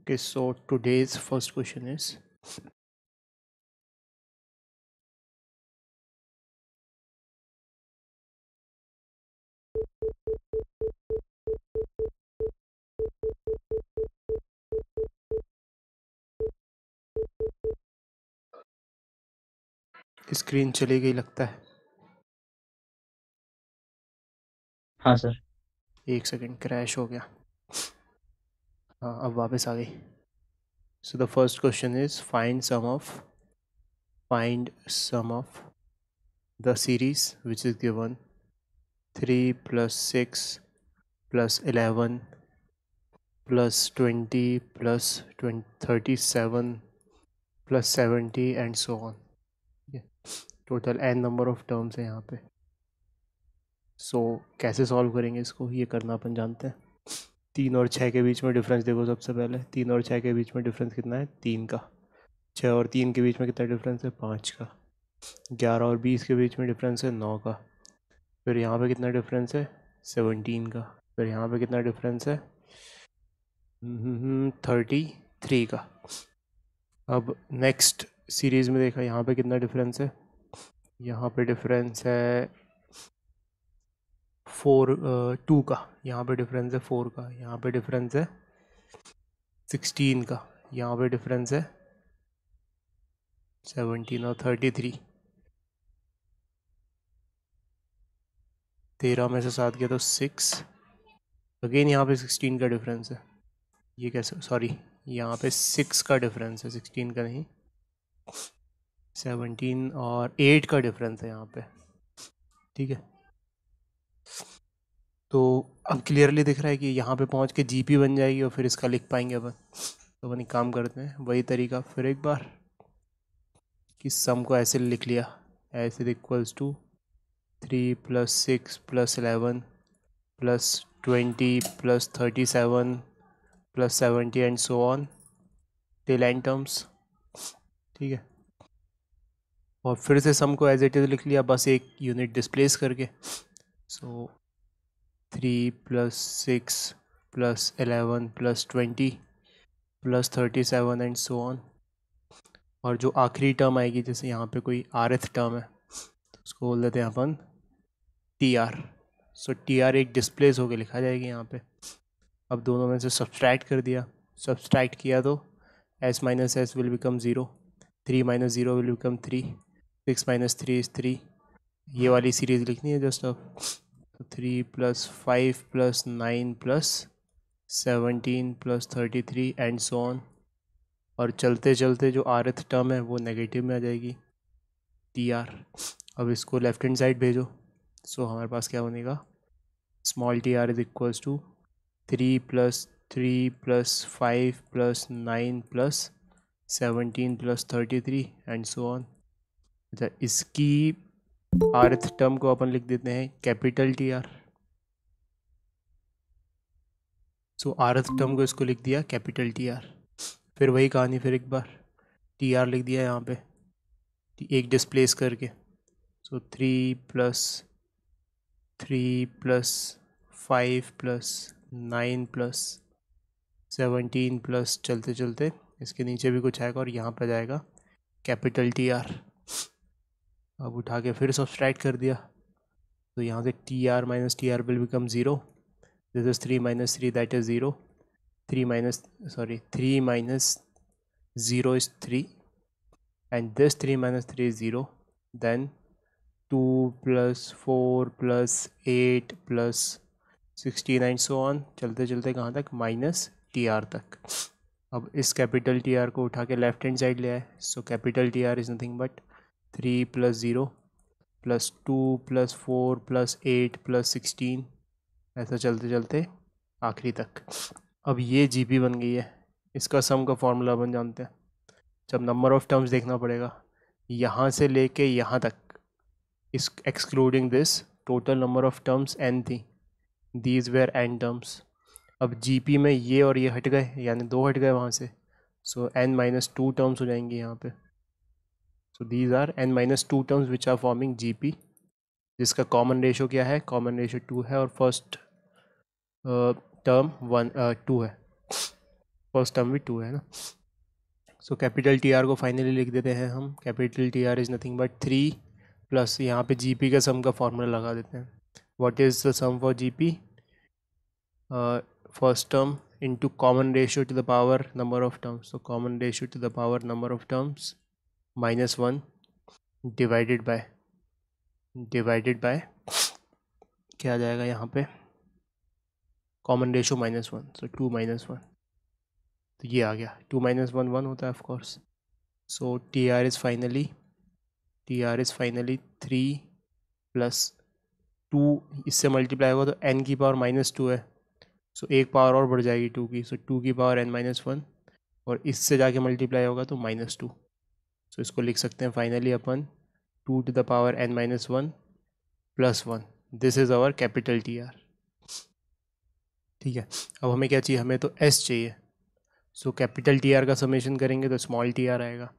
Okay, so today's first question is screen चली गई लगता है हाँ सर एक सेकंड क्रैश हो गया हाँ अब वापस आ गई so the first question is find sum of find sum of the series which is given three plus six plus eleven plus twenty plus thirty seven plus seventy and so on total n number of terms हैं यहाँ पे सो so, कैसे solve करेंगे इसको ये करना अपन जानते हैं तीन और छः के बीच में डिफरेंस देखो सबसे पहले तीन और छः के बीच में डिफरेंस कितना है तीन का छः और तीन के बीच में कितना डिफरेंस है पाँच का ग्यारह और बीस के बीच में डिफरेंस है नौ का फिर यहाँ पे कितना डिफरेंस है सेवनटीन का फिर यहाँ पे कितना डिफरेंस है थर्टी हम्म, थ्री का अब नेक्स्ट सीरीज़ में देखा यहाँ पे कितना डिफरेंस है यहाँ पे डिफरेंस है फोर टू का यहाँ पे डिफरेंस है फोर का यहाँ पे डिफरेंस है सिक्सटीन का यहाँ पे डिफरेंस है सेवनटीन और थर्टी थ्री तेरह में से सात गया तो सिक्स अगेन यहाँ पे सिक्सटीन का डिफरेंस है ये कैसे सॉरी यहाँ पे सिक्स का डिफरेंस है सिक्सटीन का नहीं सेवनटीन और एट का डिफरेंस है यहाँ पे ठीक है तो अब क्लियरली दिख रहा है कि यहाँ पे पहुँच के जी बन जाएगी और फिर इसका लिख पाएंगे अपन तो अपन एक काम करते हैं वही तरीका फिर एक बार कि सम को ऐसे लिख लिया S is equals to three plus six plus eleven plus twenty plus thirty seven plus seventy and so on till n terms ठीक है और फिर से सम को एज इट इज़ लिख लिया बस एक यूनिट डिस्प्लेस करके so 3 plus 6 plus 11 plus 20 plus thirty seven and so on और जो आखिरी टर्म आएगी जैसे यहाँ पे कोई आर टर्म है तो उसको बोल देते हैं अपन T R so T R एक डिस्प्लेस होकर लिखा जाएगी यहाँ पे अब दोनों में से सब्सट्रैक्ट कर दिया सब्सट्रैक्ट किया तो S minus S will become zero three minus zero will become three six minus three is three ये वाली सीरीज लिखनी है जस्ट अब तो three plus five plus nine plus seventeen plus thirty three and so on और चलते चलते जो आरथ टर्म है वो नेगेटिव में आ जाएगी टी आर अब इसको लेफ्ट हैंड साइड भेजो सो so, हमारे पास क्या बनेगा small T are is equals to three plus three plus five plus nine plus seventeen plus thirty three and so on अच्छा इसकी आर एथ टर्म को अपन लिख देते हैं capital T R so R th term को इसको लिख दिया कैपिटल टी आर फिर वही कहानी फिर एक बार टी आर लिख दिया यहाँ पे एक डिस्प्लेस करके so three plus three plus five plus nine plus seventeen plus चलते चलते इसके नीचे भी कुछ आएगा और यहाँ पर जाएगा कैपिटल टी आर अब उठा के फिर सब्सट्रैक्ट कर दिया तो यहाँ से T are minus T are will become zero this is three minus three that is zero three minus sorry three minus zero is three this three minus three is zero then two plus four plus eight plus sixty nine so on चलते चलते कहाँ तक minus T are तक अब इस capital T are को उठा के लेफ्ट हैंड साइड ले आए so capital T are is nothing but three plus zero plus two plus four plus eight plus sixteen ऐसा चलते चलते आखिरी तक अब ये जीपी बन गई है इसका सम का फॉर्मूला बन जानते हैं जब नंबर ऑफ़ टर्म्स देखना पड़ेगा यहाँ से लेके यहाँ तक इस excluding this total number of terms n थी दीज वेयर एन टर्म्स अब जीपी में ये और ये हट गए यानी दो हट गए वहाँ से so n minus two terms हो जाएंगे यहाँ पे so these are n minus two terms which are forming G P जिसका कॉमन रेशो क्या है कॉमन रेशो टू है और फर्स्ट टर्म वन टू है फर्स्ट टर्म भी टू है ना सो कैपिटल टी आर को फाइनली लिख देते हैं हम capital T are is nothing but three plus यहाँ पे जी पी का सम का फॉर्मूला लगा देते हैं what is the sum for G P first term into common ratio to the power number of terms so common ratio to the power number of terms minus one divided by divided by क्या आ जाएगा यहाँ पे common ratio minus one so two minus one तो ये आ गया to minus one one होता है of course so T are is finally T are is finally three plus two इससे मल्टीप्लाई होगा तो एन की पावर माइनस टू है सो so, एक पावर और बढ़ जाएगी टू की सो so, टू की पावर एन माइनस वन और इससे जाके मल्टीप्लाई होगा तो माइनस टू सो तो इसको लिख सकते हैं फाइनली अपन two to the power n minus one plus one this is our capital T R ठीक है अब हमें क्या चाहिए हमें तो एस चाहिए सो कैपिटल टी आर का समेशन करेंगे तो स्मॉल टी आर आएगा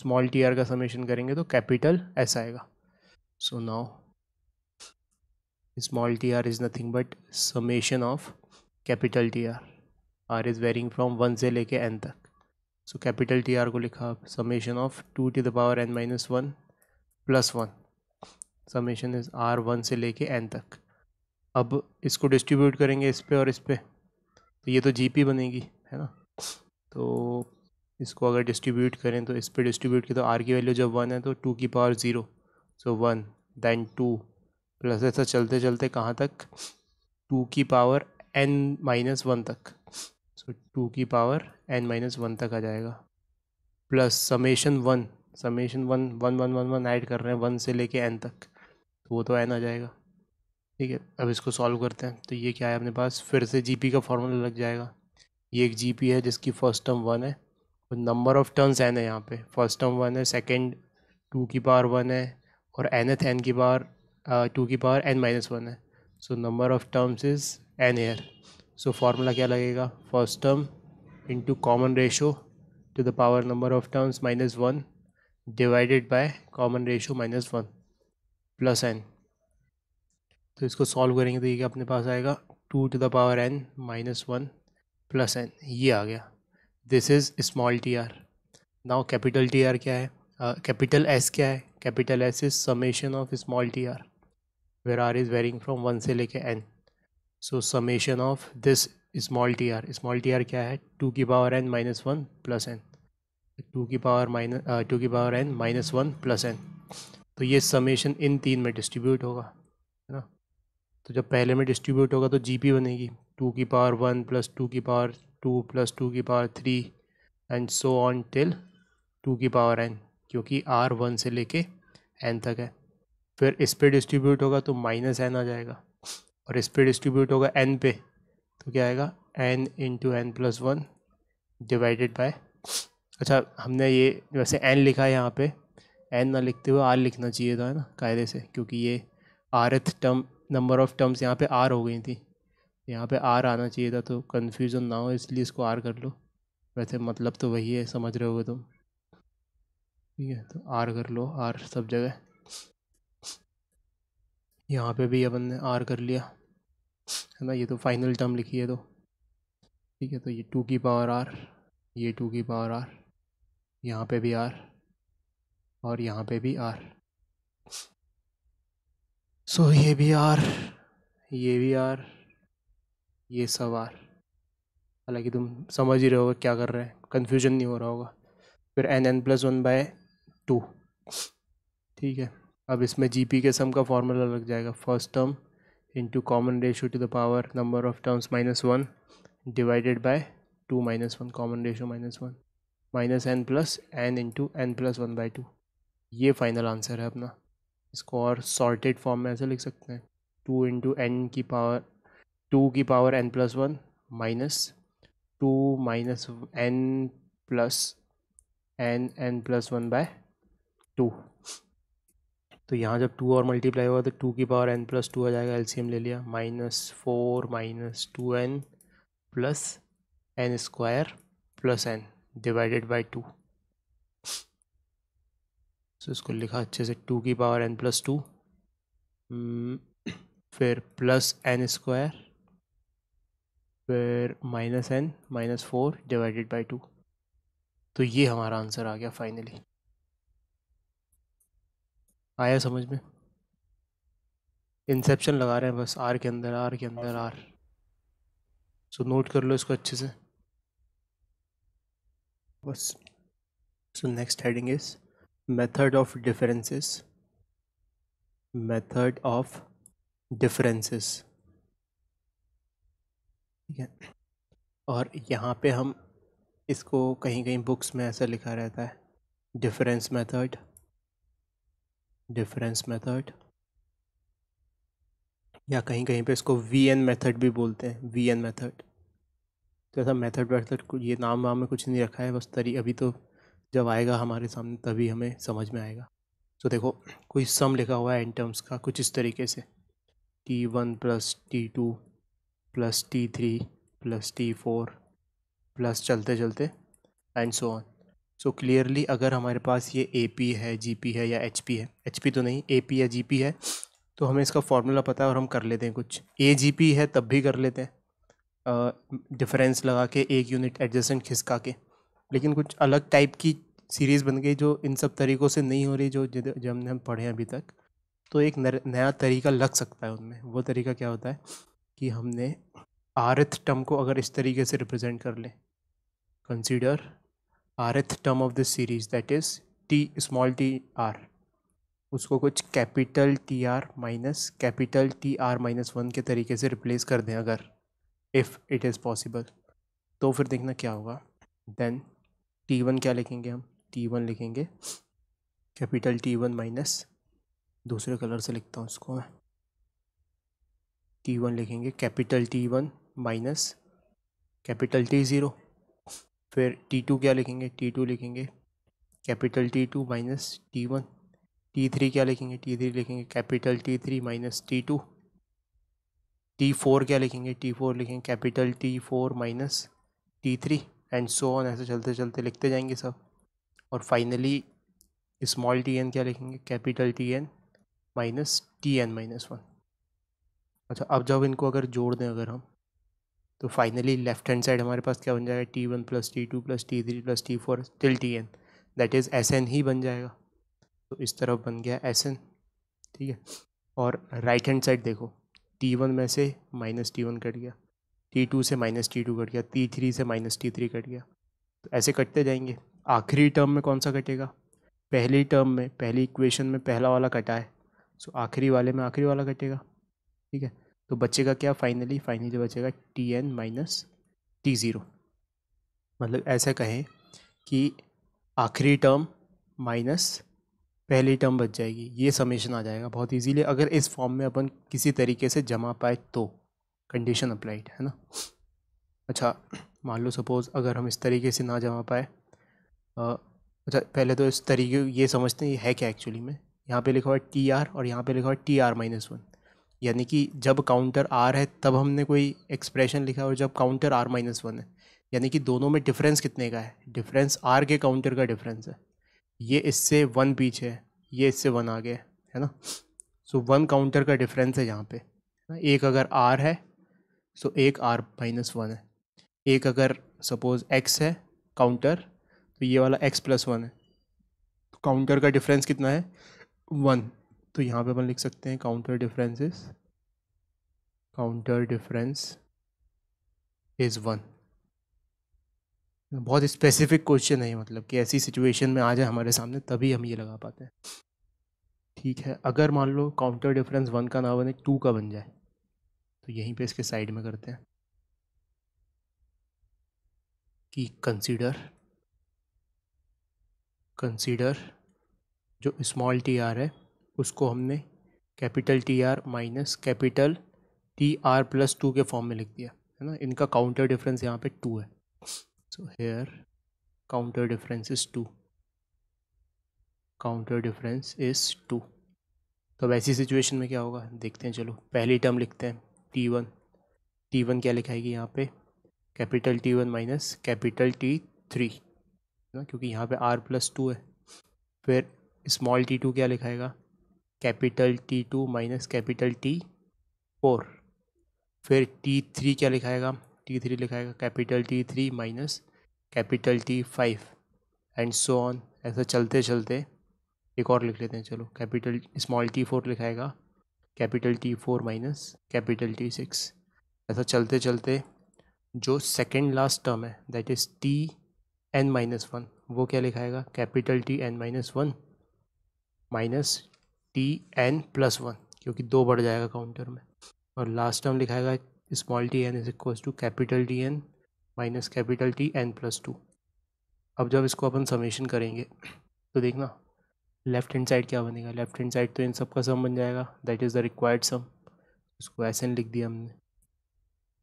स्मॉल टी आर का समेशन करेंगे तो कैपिटल एस आएगा so now small T are is nothing but summation of capital T R R is varying from one से लेके एन तक सो कैपिटल टी आर को लिखा summation of two to the power n minus one plus one summation is R one से लेके N तक अब इसको डिस्ट्रीब्यूट करेंगे इस पर और इस पर तो ये तो जी पी बनेगी है ना तो इसको अगर डिस्ट्रीब्यूट करें तो इस पर डिस्ट्रीब्यूट तो की तो आर की वैल्यू जब वन है तो टू की power zero so one then two plus ऐसा चलते चलते कहाँ तक टू की पावर एन माइनस वन तक सो टू की पावर एन माइनस वन तक आ जाएगा plus summation one summation one one one one one add कर रहे हैं वन से लेके एन तक तो वो तो एन आ जाएगा ठीक है अब इसको सॉल्व करते हैं तो ये क्या है अपने पास फिर से जीपी का फॉर्मूला लग जाएगा ये एक जीपी है जिसकी फर्स्ट टर्म वन है और नंबर ऑफ़ टर्न्स एन है यहाँ पे फर्स्ट टर्म वन है सेकेंड टू की पावर वन है और एन एथ तो एन की पावर टू की पावर एन माइनस वन है so number of terms is n here so formula क्या लगेगा first term into common ratio to the power number of terms minus one divided by common ratio minus one plus n तो इसको solve करेंगे तो ये क्या अपने पास आएगा two to the power n minus one plus n ये आ गया this is small T R now capital T R क्या है कैपिटल uh, एस क्या है capital S is summation of small T R where R is varying from one से लेके n so summation of this small T R small T R क्या है two की power n minus one plus n to की power minus two की power n minus one plus n तो ये summation इन तीन में डिस्ट्रीब्यूट होगा है ना तो जब पहले में डिस्ट्रीब्यूट होगा तो जी पी बनेगी टू की पावर वन प्लस टू की पावर टू प्लस टू की power three and so on till two की पावर एन क्योंकि आर वन से लेके एन तक है फिर इस पर डिस्ट्रीब्यूट होगा तो माइनस एन आ जाएगा और इस पर डिस्ट्रीब्यूट होगा एन पे तो क्या आएगा n into n plus one divided by अच्छा हमने ये वैसे एन लिखा है यहाँ पे एन ना लिखते हुए आर लिखना चाहिए था है ना कायदे से क्योंकि ये th term number of terms यहाँ पे आर हो गई थी यहाँ पे आर आना चाहिए था तो कन्फ्यूज़न ना हो इसलिए इसको आर कर लो वैसे मतलब तो वही है समझ रहे हो तुम ठीक है तो आर कर लो आर सब जगह यहाँ पे भी अपन ने आर कर लिया है ना ये तो फाइनल टर्म लिखी है तो ठीक है तो ये टू की पावर आर ये टू की पावर आर यहाँ पे भी आर और यहाँ पे भी आर सो so, ये भी आर ये भी आर ये सब आर हालांकि तुम समझ ही रहे हो क्या कर रहे हैं कन्फ्यूजन नहीं हो रहा होगा फिर n n plus one by two ठीक है अब इसमें जी पी के सम का फॉर्मूला लग जाएगा first term into common ratio to the power number of terms minus 1 divided by 2 minus 1 common ratio minus 1 minus n plus n into n plus one by two ये final answer है अपना इसको और sorted form में ऐसे लिख सकते हैं टू इंटू एन की पावर टू की power n plus one minus two minus n plus n n plus one by two तो यहाँ जब टू और मल्टीप्लाई हुआ तो टू की पावर एन प्लस टू आ जाएगा एलसीएम ले लिया minus four minus two n plus n square plus n divided by two so इसको लिखा अच्छे से टू की पावर एन प्लस टू फिर प्लस एन स्क्वायर फिर minus n minus four divided by two तो ये हमारा आंसर आ गया फाइनली आया समझ में इंसेप्शन लगा रहे हैं बस आर के अंदर आर के अंदर आर सो नोट कर लो इसको अच्छे से बस so next heading is method of differences method of differences ठीक है और यहाँ पे हम इसको कहीं कहीं बुक्स में ऐसा लिखा रहता है डिफरेंस मेथड डिफरेंस मेथड या कहीं कहीं पे इसको वी एन मेथड भी बोलते हैं वी एन मेथड तो ऐसा मेथड वेथड ये नाम वाम में कुछ नहीं रखा है बस तरी अभी तो जब आएगा हमारे सामने तभी हमें समझ में आएगा तो देखो कोई सम लिखा हुआ है इन टर्म्स का कुछ इस तरीके से T one plus T two plus T three plus T four plus चलते चलते and so on so so clearly अगर हमारे पास ये ए पी है जी पी है या एच पी है एच पी तो नहीं ए पी या जी पी है तो हमें इसका फॉर्मूला पता है और हम कर लेते हैं कुछ ए जी पी है तब भी कर लेते हैं डिफरेंस लगा के एक यूनिट एडजस्टेंट खिसका के लेकिन कुछ अलग टाइप की सीरीज़ बन गई जो इन सब तरीक़ों से नहीं हो रही जो जो हमने हम पढ़े हैं अभी तक तो एक नया तरीका लग सकता है उनमें वो तरीका क्या होता है कि हमने आरथ टर्म को अगर इस तरीके से रिप्रेजेंट कर लें consider rth term of the series that is t small t r उसको कुछ capital T are minus capital T are minus one के तरीके से रिप्लेस कर दें अगर इफ़ इट इज़ पॉसिबल तो फिर देखना क्या होगा देन टी वन क्या लिखेंगे हम टी वन लिखेंगे कैपिटल टी वन माइनस दूसरे कलर से लिखता हूँ उसको मैं टी वन लिखेंगे capital T one minus capital T zero फिर टी टू क्या लिखेंगे टी टू लिखेंगे capital T two minus T one T three क्या लिखेंगे टी थ्री लिखेंगे capital T three minus T two T four क्या लिखेंगे टी फोर लिखेंगे capital T four minus T three and so on ऐसे चलते चलते लिखते जाएंगे सब और फाइनली स्मॉल टी एन क्या लिखेंगे capital T n minus T n minus one अच्छा अब जब इनको अगर जोड़ दें अगर हम तो फाइनली लेफ्ट हैंड साइड हमारे पास क्या बन जाएगा T one plus T two plus T three plus T four till T n that is S n ही बन जाएगा तो इस तरफ बन गया एस एन ठीक है और राइट हैंड साइड देखो टी वन में से माइनस टी वन कट गया टी टू से माइनस टी टू कट गया टी थ्री से माइनस टी थ्री कट गया तो ऐसे कटते जाएंगे आखिरी टर्म में कौन सा कटेगा पहली टर्म में पहली इक्वेशन में पहला वाला कटा है सो आखिरी वाले में आखिरी वाला कटेगा ठीक है तो बचेगा क्या फाइनली फाइनली बचेगा T n minus T zero मतलब ऐसा कहें कि आखिरी टर्म माइनस पहली टर्म बच जाएगी ये समेशन आ जाएगा बहुत इजीली अगर इस फॉर्म में अपन किसी तरीके से जमा पाए तो कंडीशन अप्लाइड है ना अच्छा मान लो सपोज़ अगर हम इस तरीके से ना जमा पाए अच्छा पहले तो इस तरीके ये समझते हैं ये है क्या एक्चुअली में यहाँ पे लिखा हुआ है टी आर और यहाँ पे लिखा हुआ है टी आर माइनस वन यानी कि जब काउंटर आर है तब हमने कोई एक्सप्रेशन लिखा और जब काउंटर आर माइनस वन है यानी कि दोनों में डिफरेंस कितने का है डिफरेंस आर के काउंटर का डिफरेंस है ये इससे वन पीछे है ये इससे वन आगे है है ना सो वन काउंटर का डिफरेंस है यहाँ पे एक अगर आर है सो एक आर माइनस वन है एक अगर सपोज़ एक्स है काउंटर तो ये वाला एक्स प्लस वन है काउंटर तो का डिफरेंस कितना है वन तो यहाँ पे अपन लिख सकते हैं counter differences counter difference is one बहुत स्पेसिफिक क्वेश्चन है मतलब कि ऐसी सिचुएशन में आ जाए हमारे सामने तभी हम ये लगा पाते हैं ठीक है अगर मान लो काउंटर डिफरेंस वन का ना बने टू का बन जाए तो यहीं पे इसके साइड में करते हैं कि कंसीडर कंसीडर जो स्मॉल टी आर है उसको हमने capital T are minus capital T r plus two के फॉर्म में लिख दिया है ना इनका काउंटर डिफरेंस यहाँ पे टू है so here counter difference is two counter difference is two तो अब ऐसी सिचुएशन में क्या होगा देखते हैं चलो पहली टर्म लिखते हैं टी वन टी वन क्या लिखाएगी यहाँ पे capital T one minus capital T three ना क्योंकि यहाँ पे आर प्लस टू है फिर स्मॉल टी टू क्या लिखाएगा capital T two minus capital T four फिर टी थ्री क्या लिखाएगा टी थ्री लिखाएगा capital T three minus capital T five and so on ऐसा चलते चलते एक और लिख लेते हैं चलो कैपिटल स्मॉल टी फोर लिखाएगा capital T four minus capital T six ऐसा चलते चलते जो सेकेंड लास्ट टर्म है that is T n minus one वो क्या लिखाएगा capital T n minus one minus T n plus one क्योंकि दो बढ़ जाएगा काउंटर में और लास्ट टर्म लिखाएगा small T n is equal to capital T n minus capital T n plus two अब जब इसको अपन समेशन करेंगे तो देखना लेफ्ट हैंड साइड क्या बनेगा लेफ्ट हैंड साइड तो इन सब का सम बन जाएगा that is the required sum उसको ऐसे लिख दिया हमने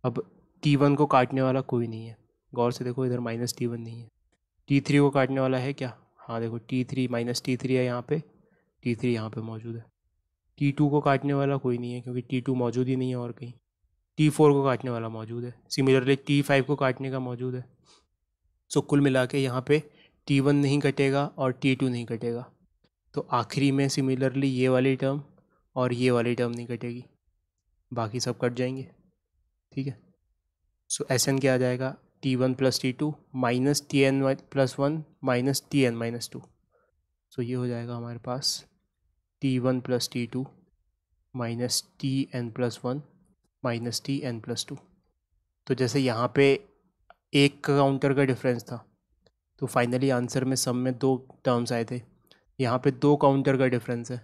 अब टी वन को काटने वाला कोई नहीं है गौर से देखो इधर माइनस टी वन नहीं है टी थ्री को काटने वाला है क्या हाँ देखो T three minus T three है यहाँ पे टी थ्री यहाँ पर मौजूद है टी टू को काटने वाला कोई नहीं है क्योंकि टी टू मौजूद ही नहीं है और कहीं टी फोर को काटने वाला मौजूद है सिमिलरली टी फाइव को काटने का मौजूद है सो कुल मिला के यहाँ पर टी वन नहीं कटेगा और टी टू नहीं कटेगा तो आखिरी में सिमिलरली ये वाली टर्म और ये वाली टर्म नहीं कटेगी बाकी सब कट जाएंगे ठीक है सो एस एन क्या आ जाएगा T one plus T two minus T n plus one minus T n minus two so ये हो जाएगा हमारे पास T one plus T two minus T n plus one minus T n plus two तो जैसे यहाँ पे एक काउंटर का डिफरेंस था तो फाइनली आंसर में सब में दो टर्म्स आए थे यहाँ पे दो काउंटर का डिफरेंस है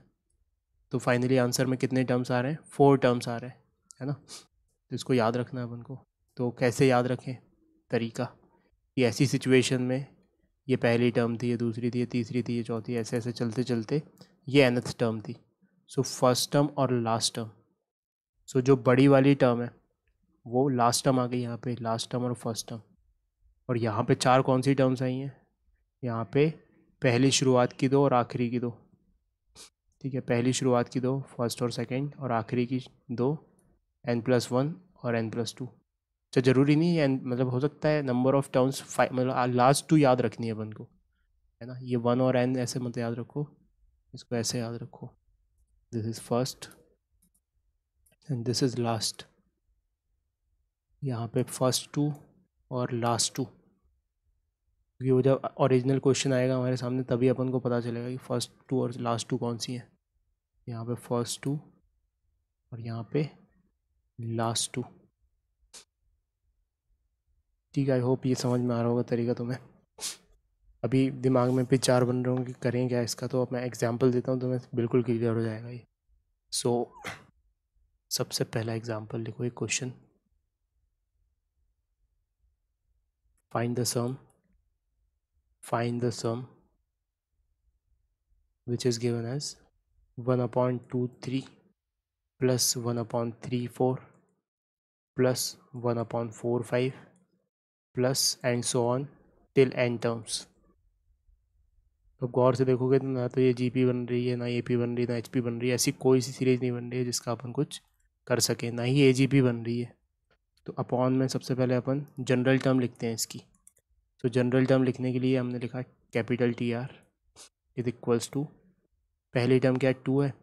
तो फाइनली आंसर में कितने टर्म्स आ रहे हैं फोर टर्म्स आ रहे हैं है ना तो इसको याद रखना है अपन को तो कैसे याद रखें तरीका कि ऐसी सिचुएशन में ये पहली टर्म थी ये दूसरी थी ये तीसरी थी ये चौथी ऐसे ऐसे चलते चलते ये एनथ टर्म थी सो फर्स्ट टर्म और लास्ट टर्म सो जो बड़ी वाली टर्म है वो लास्ट टर्म आ गई यहाँ पे लास्ट टर्म और फर्स्ट टर्म और यहाँ पे चार कौन सी टर्म्स आई हैं यहाँ पे पहली शुरुआत की दो और आखिरी की दो ठीक है पहली शुरुआत की दो फर्स्ट और सेकेंड और आखिरी की दो एन प्लस वन और एन प्लस टू अच्छा ज़रूरी नहीं है मतलब हो सकता है नंबर ऑफ़ टर्म्स फाइव मतलब लास्ट टू याद रखनी है अपन को है ना ये वन और एन ऐसे मत याद रखो इसको ऐसे याद रखो this is first and this is last यहाँ पे फर्स्ट टू और लास्ट टू क्योंकि वो जब ओरिजिनल क्वेश्चन आएगा हमारे सामने तभी अपन को पता चलेगा कि फ़र्स्ट टू और लास्ट टू कौन सी हैं यहाँ पे फर्स्ट टू और यहाँ पे लास्ट टू ठीक आई होप ये समझ में आ रहा होगा तरीका तुम्हें अभी दिमाग में विचार बन रहे होंगे करें क्या इसका तो अब मैं एग्ज़ाम्पल देता हूँ तुम्हें बिल्कुल क्लियर हो जाएगा ये सो so, सबसे पहला एग्ज़ाम्पल लिखो एक question find the sum find the sum which is given as one upon two three plus one upon three four plus one upon four five plus and so on till n terms तो गौर से देखोगे तो ना तो ये G P बन रही है ना ए पी बन रही है ना एच पी बन रही है ऐसी कोई सी सीरीज़ नहीं बन रही है जिसका अपन कुछ कर सकें ना ही ए जी पी बन रही है तो अपॉन में सबसे पहले अपन जनरल टर्म लिखते हैं इसकी तो जनरल टर्म लिखने के लिए हमने लिखा capital T are is equals to पहली टर्म क्या है टू है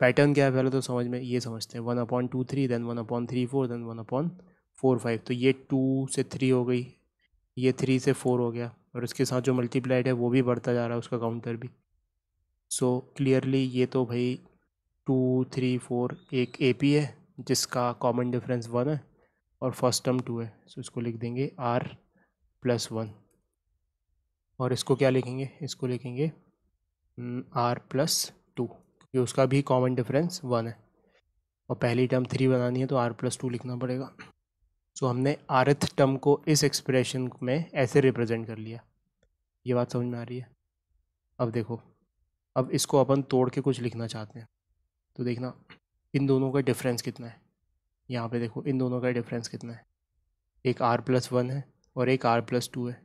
पैटर्न क्या है पहले तो समझ में ये समझते हैं one upon two three then one upon three four then one upon four five तो ये टू से थ्री हो गई ये थ्री से फोर हो गया और इसके साथ जो मल्टीप्लाइड है वो भी बढ़ता जा रहा है उसका काउंटर भी सो so, क्लियरली ये तो भाई टू थ्री फोर एक ए पी है जिसका कॉमन डिफरेंस वन है और फर्स्ट टर्म टू है सो so, इसको लिख देंगे आर प्लस वन और इसको क्या लिखेंगे इसको लिखेंगे आर प्लस टू क्योंकि उसका भी कॉमन डिफरेंस वन है और पहली टर्म थ्री बनानी है तो आर प्लस टू लिखना पड़ेगा सो हमने आरथ टर्म को इस एक्सप्रेशन में ऐसे रिप्रेजेंट कर लिया ये बात समझ में आ रही है अब देखो अब इसको अपन तोड़ के कुछ लिखना चाहते हैं तो देखना इन दोनों का डिफरेंस कितना है यहाँ पे देखो इन दोनों का डिफरेंस कितना है एक आर प्लस वन है और एक आर प्लस टू है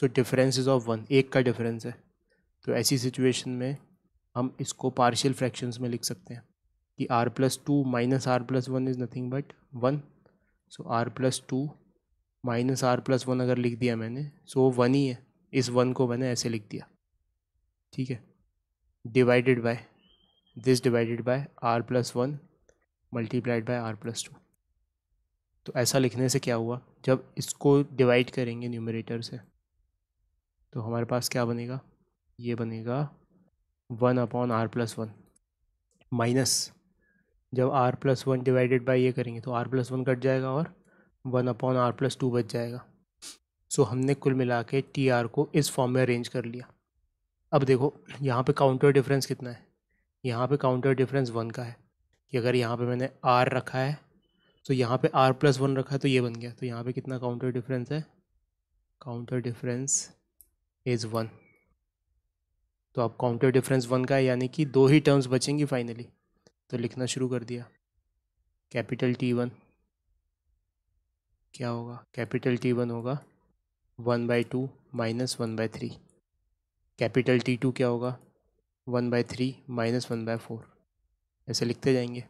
so difference is of one एक का डिफरेंस है तो ऐसी सिचुएशन में हम इसको पार्शियल फ्रैक्शंस में लिख सकते हैं कि r plus two minus r plus one is nothing but one so r plus two minus r plus one अगर लिख दिया मैंने सो so, वन ही है इस वन को मैंने ऐसे लिख दिया ठीक है divided by this divided by r plus one multiplied by r plus two तो ऐसा लिखने से क्या हुआ जब इसको डिवाइड करेंगे न्यूमरेटर से तो हमारे पास क्या बनेगा ये बनेगा one upon r plus one minus जब r plus one divided by ये करेंगे तो आर प्लस वन कट जाएगा और one upon r plus two बच जाएगा सो so, हमने कुल मिला के टी आर को इस फॉर्म में अरेंज कर लिया अब देखो यहाँ पे काउंटर डिफरेंस कितना है यहाँ पे काउंटर डिफरेंस वन का है कि अगर यहाँ पे मैंने आर रखा है तो यहाँ पे आर प्लस वन रखा है तो ये बन गया तो यहाँ पे कितना काउंटर डिफरेंस है काउंटर डिफरेंस इज़ वन तो अब काउंटर डिफरेंस वन का है यानी कि दो ही टर्म्स बचेंगी फाइनली तो लिखना शुरू कर दिया कैपिटल टी वन क्या होगा कैपिटल टी वन होगा one by two minus one by three capital T two क्या होगा one by three minus one by four ऐसे लिखते जाएंगे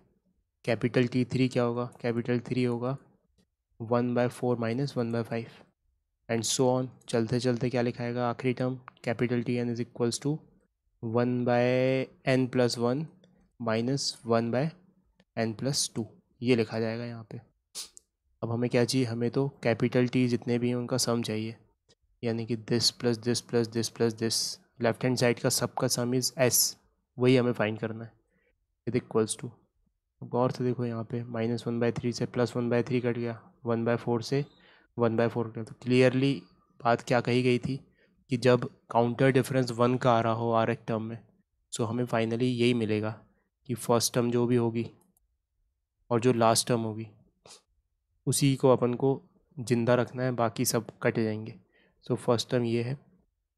कैपिटल टी थ्री क्या होगा कैपिटल थ्री होगा one by four minus one by five and so on चलते चलते क्या लिखाएगा आखिरी term capital T n is equals to one by n plus one minus one by n plus two ये लिखा जाएगा यहाँ पे अब हमें क्या चाहिए हमें तो कैपिटल टी जितने भी हैं उनका सम चाहिए यानी कि this plus this plus this plus this left hand side का सबका सम इज़ एस वही हमें फाइंड करना है इट इक्वल्स टू अब गौर से देखो यहाँ पे माइनस वन बाय थ्री से plus one by three cut गया वन बाय फोर से वन बाय फोर कट गया तो क्लियरली बात क्या कही गई थी कि जब काउंटर डिफरेंस वन का आ रहा हो आर एक टर्म में सो तो हमें फाइनली यही मिलेगा कि फर्स्ट टर्म जो भी होगी और जो लास्ट टर्म होगी उसी को अपन को ज़िंदा रखना है बाकी सब कट जाएंगे सो फर्स्ट टर्म ये है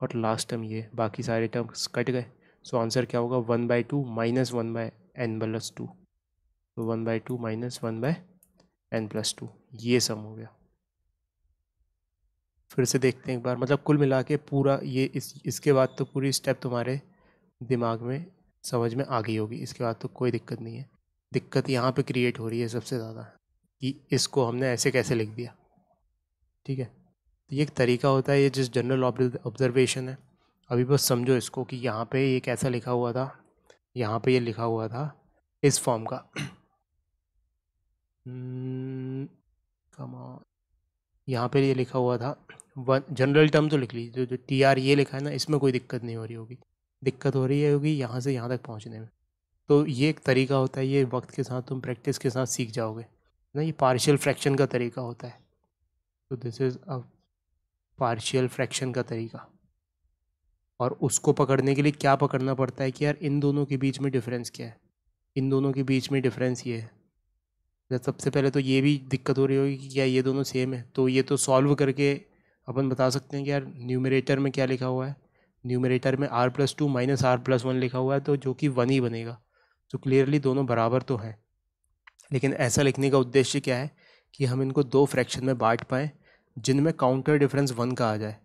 और लास्ट टर्म ये है बाकी सारे टर्म्स कट गए सो आंसर क्या होगा one by two minus one by n plus two तो one by two minus one by n plus two ये सम हो गया फिर से देखते हैं एक बार मतलब कुल मिला के पूरा ये इस इसके बाद तो पूरी स्टेप तुम्हारे दिमाग में समझ में आ गई होगी इसके बाद तो कोई दिक्कत नहीं है दिक्कत यहाँ पे क्रिएट हो रही है सबसे ज़्यादा कि इसको हमने ऐसे कैसे लिख दिया ठीक है तो ये एक तरीका होता है ये जिस जनरल ऑब्जर्वेशन है अभी बस समझो इसको कि यहाँ पे ये कैसा लिखा हुआ था यहाँ पे ये लिखा हुआ था इस फॉर्म का कमा hmm, यहाँ पे ये लिखा हुआ था वन जनरल टर्म तो लिख लीजिए जो टी आर ये लिखा है ना इसमें कोई दिक्कत नहीं हो रही होगी दिक्कत हो रही है होगी यहाँ से यहाँ तक पहुँचने में तो ये एक तरीका होता है ये वक्त के साथ तुम प्रैक्टिस के साथ सीख जाओगे ना ये पार्शियल फ्रैक्शन का तरीका होता है तो this is a partial fraction का तरीका और उसको पकड़ने के लिए क्या पकड़ना पड़ता है कि यार इन दोनों के बीच में डिफरेंस क्या है इन दोनों के बीच में डिफरेंस ये है जब सबसे पहले तो ये भी दिक्कत हो रही होगी कि क्या ये दोनों सेम है तो ये तो सॉल्व करके अपन बता सकते हैं कि यार न्यूमिरेटर में क्या लिखा हुआ है न्यूमरेटर में r plus two minus r plus one लिखा हुआ है तो जो कि वन ही बनेगा तो क्लियरली दोनों बराबर तो हैं लेकिन ऐसा लिखने का उद्देश्य क्या है कि हम इनको दो फ्रैक्शन में बांट पाएँ जिनमें काउंटर डिफरेंस वन का आ जाए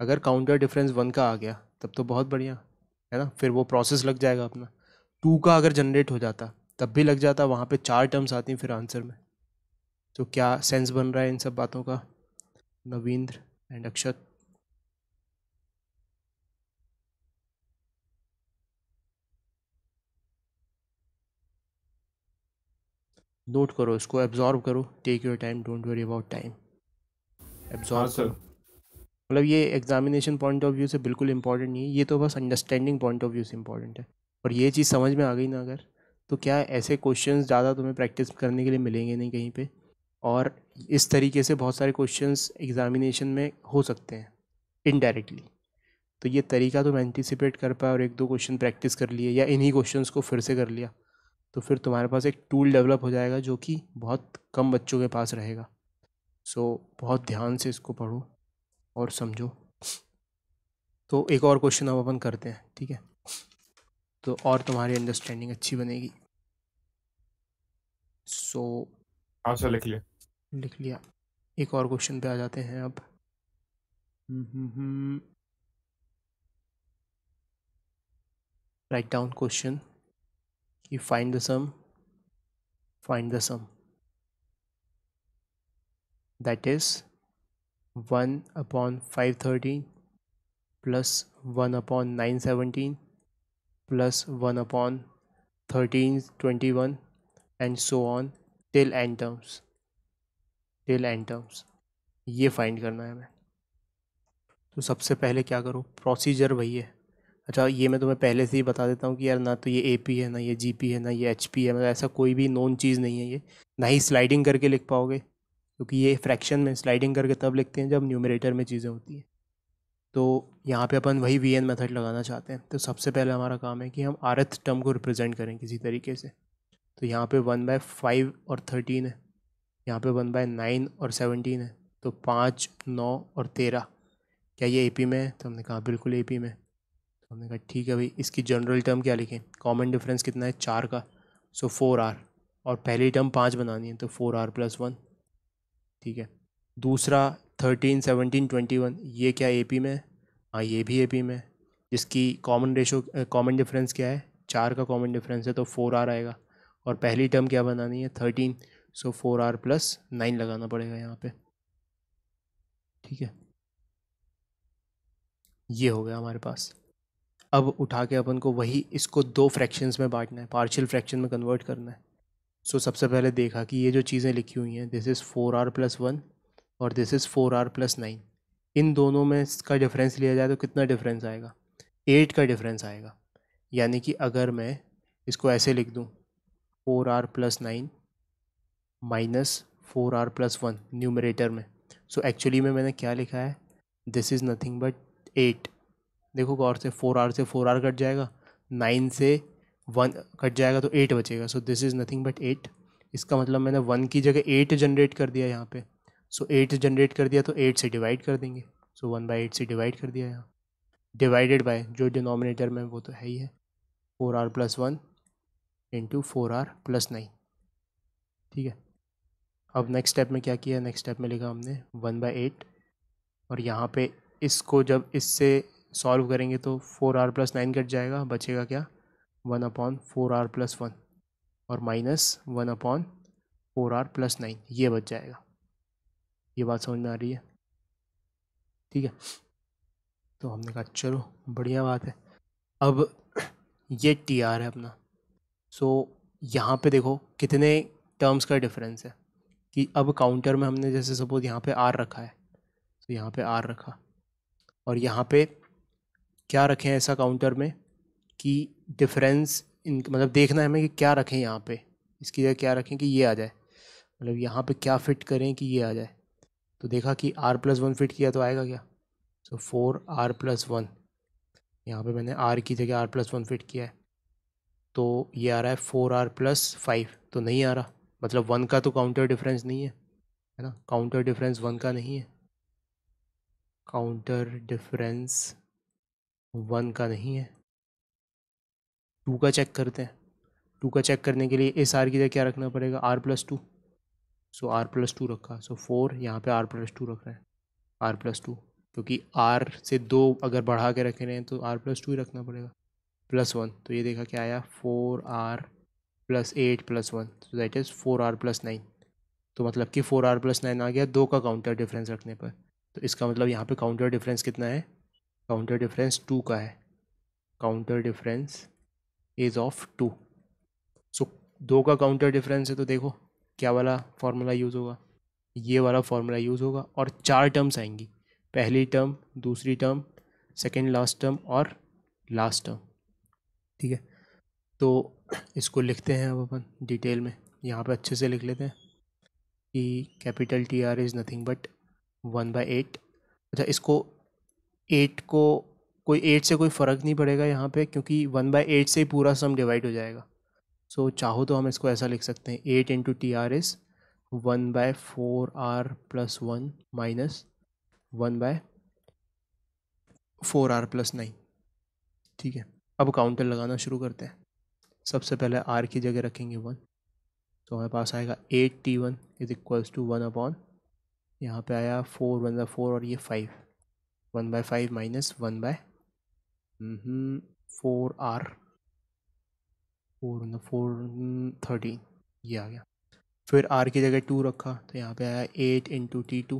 अगर काउंटर डिफरेंस वन का आ गया तब तो बहुत बढ़िया है ना फिर वो प्रोसेस लग जाएगा अपना टू का अगर जनरेट हो जाता तब भी लग जाता वहाँ पे चार टर्म्स आती हैं फिर आंसर में तो क्या सेंस बन रहा है इन सब बातों का नवींद्र एंड अक्षत नोट करो इसको एब्जॉर्व करो take your time don't worry about time absorb करो मतलब ये एग्जामिनेशन पॉइंट ऑफ व्यू से बिल्कुल इंपॉर्टेंट नहीं है ये तो बस अंडरस्टैंडिंग पॉइंट ऑफ व्यू से इंपॉर्टेंट है और ये चीज़ समझ में आ गई ना अगर तो क्या ऐसे क्वेश्चन ज़्यादा तुम्हें प्रैक्टिस करने के लिए मिलेंगे नहीं कहीं पर और इस तरीके से बहुत सारे क्वेश्चन एग्जामिनेशन में हो सकते हैं इनडायरेक्टली तो ये तरीका तुम एंटिसिपेट कर पाए और एक दो क्वेश्चन प्रैक्टिस कर लिए या इन्हीं क्वेश्चंस को फिर से कर लिया तो फिर तुम्हारे पास एक टूल डेवलप हो जाएगा जो कि बहुत कम बच्चों के पास रहेगा सो so, बहुत ध्यान से इसको पढ़ो और समझो तो एक और क्वेश्चन हम अपन करते हैं ठीक है तो और तुम्हारी अंडरस्टैंडिंग अच्छी बनेगी सो so, हाँ सर लिख लिया लिख लिया एक और क्वेश्चन पे आ जाते हैं अब write down question you find the sum find the sum that is 1 upon 513 plus 1 upon 917 plus 1 upon 1321 and so on till n terms till n terms ये फाइंड करना है हमें तो सबसे पहले क्या करो प्रोसीजर वही है अच्छा ये मैं तुम्हें पहले से ही बता देता हूँ कि यार ना तो ये ए पी है ना ये जी पी है ना ये एच पी है मतलब ऐसा कोई भी नॉन चीज़ नहीं है ये ना ही स्लाइडिंग करके लिख पाओगे क्योंकि ये फ्रैक्शन में स्लाइडिंग करके तब लिखते हैं जब न्यूमरेटर में चीज़ें होती हैं तो यहाँ पे अपन वही वी एन मेथड लगाना चाहते हैं तो सबसे पहले हमारा काम है कि हम आरथ टर्म को रिप्रेजेंट करें किसी तरीके से तो यहाँ पे वन बाय फाइव और थर्टीन है यहाँ पे वन बाय नाइन और सेवनटीन है तो पाँच नौ और तेरह क्या ये ए पी में है तो हमने कहा बिल्कुल ए पी में तो हमने कहा ठीक है भाई इसकी जनरल टर्म क्या लिखें कॉमन डिफरेंस कितना है चार का सो फोर आर और पहली टर्म पाँच बनानी है तो फोर आर प्लस वन ठीक है दूसरा थर्टीन सेवनटीन ट्वेंटी वन ये क्या ए पी में है हाँ ये भी ए पी में है जिसकी कॉमन रेशो कॉमन डिफरेंस क्या है चार का कॉमन डिफरेंस है तो फोर आर आएगा और पहली टर्म क्या बनानी है thirteen so four r plus nine लगाना पड़ेगा यहाँ पे ठीक है ये हो गया हमारे पास अब उठा के अपन को वही इसको दो फ्रैक्शंस में बांटना है पार्शियल फ्रैक्शन में कन्वर्ट करना है सो so, सबसे पहले देखा कि ये जो चीज़ें लिखी हुई हैं this is four r plus one और this is four r plus nine इन दोनों में इसका डिफरेंस लिया जाए तो कितना डिफरेंस आएगा एट का डिफरेंस आएगा यानी कि अगर मैं इसको ऐसे लिख दूँ four r plus nine minus four r plus one numerator में सो so, एक्चुअली में मैंने क्या लिखा है this is nothing but eight देखो गौर से फोर आर से फोर आर कट जाएगा नाइन से वन कट जाएगा तो एट बचेगा so this is nothing but eight इसका मतलब मैंने वन की जगह एट जनरेट कर दिया यहाँ पे सो so, एट जनरेट कर दिया तो एट से डिवाइड कर देंगे सो वन बाई एट से डिवाइड कर दिया यहाँ डिवाइडेड बाय जो डिनोमिनेटर में वो तो है ही है four r plus one into four r plus nine ठीक है अब नेक्स्ट स्टेप में क्या किया नेक्स्ट स्टेप में लिखा हमने वन बाई एट और यहाँ पे इसको जब इससे सॉल्व करेंगे तो four r plus nine cut जाएगा बचेगा क्या one upon four r plus one और minus one upon four r plus nine ये बच जाएगा ये बात समझ में आ रही है ठीक है तो हमने कहा चलो बढ़िया बात है अब ये टी आर है अपना सो यहाँ पे देखो कितने टर्म्स का डिफरेंस है कि अब काउंटर में हमने जैसे सपोज यहाँ पे आर रखा है तो यहाँ पे आर रखा और यहाँ पे क्या रखें ऐसा काउंटर में कि डिफरेंस इन मतलब देखना है हमें कि क्या रखें यहाँ पे इसकी जगह क्या रखें कि ये आ जाए मतलब यहाँ पे क्या फ़िट करें कि ये आ जाए तो देखा कि आर प्लस वन फिट किया तो आएगा क्या so four r plus one यहाँ पर मैंने आर की जगह आर प्लस वन फिट किया है तो ये आ रहा है फोर आर प्लस फाइव तो नहीं आ रहा मतलब वन का तो काउंटर डिफरेंस नहीं है है ना काउंटर डिफरेंस वन का नहीं है काउंटर डिफरेंस वन का नहीं है टू का चेक करते हैं टू का चेक करने के लिए एस आर की जगह क्या रखना पड़ेगा r plus two so r plus two रखा सो फोर यहाँ पे आर प्लस टू रख रहे हैं आर प्लस टू क्योंकि आर से दो अगर बढ़ा के रखे रहे हैं तो आर प्लस टू ही रखना पड़ेगा प्लस वन तो ये देखा क्या आया four r plus eight plus one so that is four r plus nine तो मतलब कि फोर आर प्लस नाइन आ गया दो का काउंटर डिफरेंस रखने पर तो इसका मतलब यहाँ पे काउंटर डिफरेंस कितना है काउंटर डिफरेंस टू का है counter difference is of two so दो का काउंटर डिफरेंस है तो देखो क्या वाला फार्मूला यूज़ होगा ये वाला फार्मूला यूज़ होगा और चार टर्म्स आएंगी पहली टर्म दूसरी टर्म सेकेंड लास्ट टर्म और लास्ट टर्म ठीक है तो इसको लिखते हैं अब अपन डिटेल में यहाँ पे अच्छे से लिख लेते हैं कि capital T are is nothing but one by eight अच्छा इसको एट को कोई एट से कोई फ़र्क नहीं पड़ेगा यहाँ पे क्योंकि वन बाई एट से ही पूरा सम डिवाइड हो जाएगा सो so, चाहो तो हम इसको ऐसा लिख सकते हैं eight into T are is one by four r plus one minus one by four r plus nine ठीक है अब काउंटर लगाना शुरू करते हैं सबसे पहले आर की जगह रखेंगे वन तो हमारे पास आएगा eight T one is equals to one upon यहाँ पे आया फोर वन बाय फोर और ये five one by five minus one by hmm, four r four मतलब फोर हम्म, थर्टीन ये आ गया फिर आर की जगह टू रखा तो यहाँ पे आया एट इंटू टी टू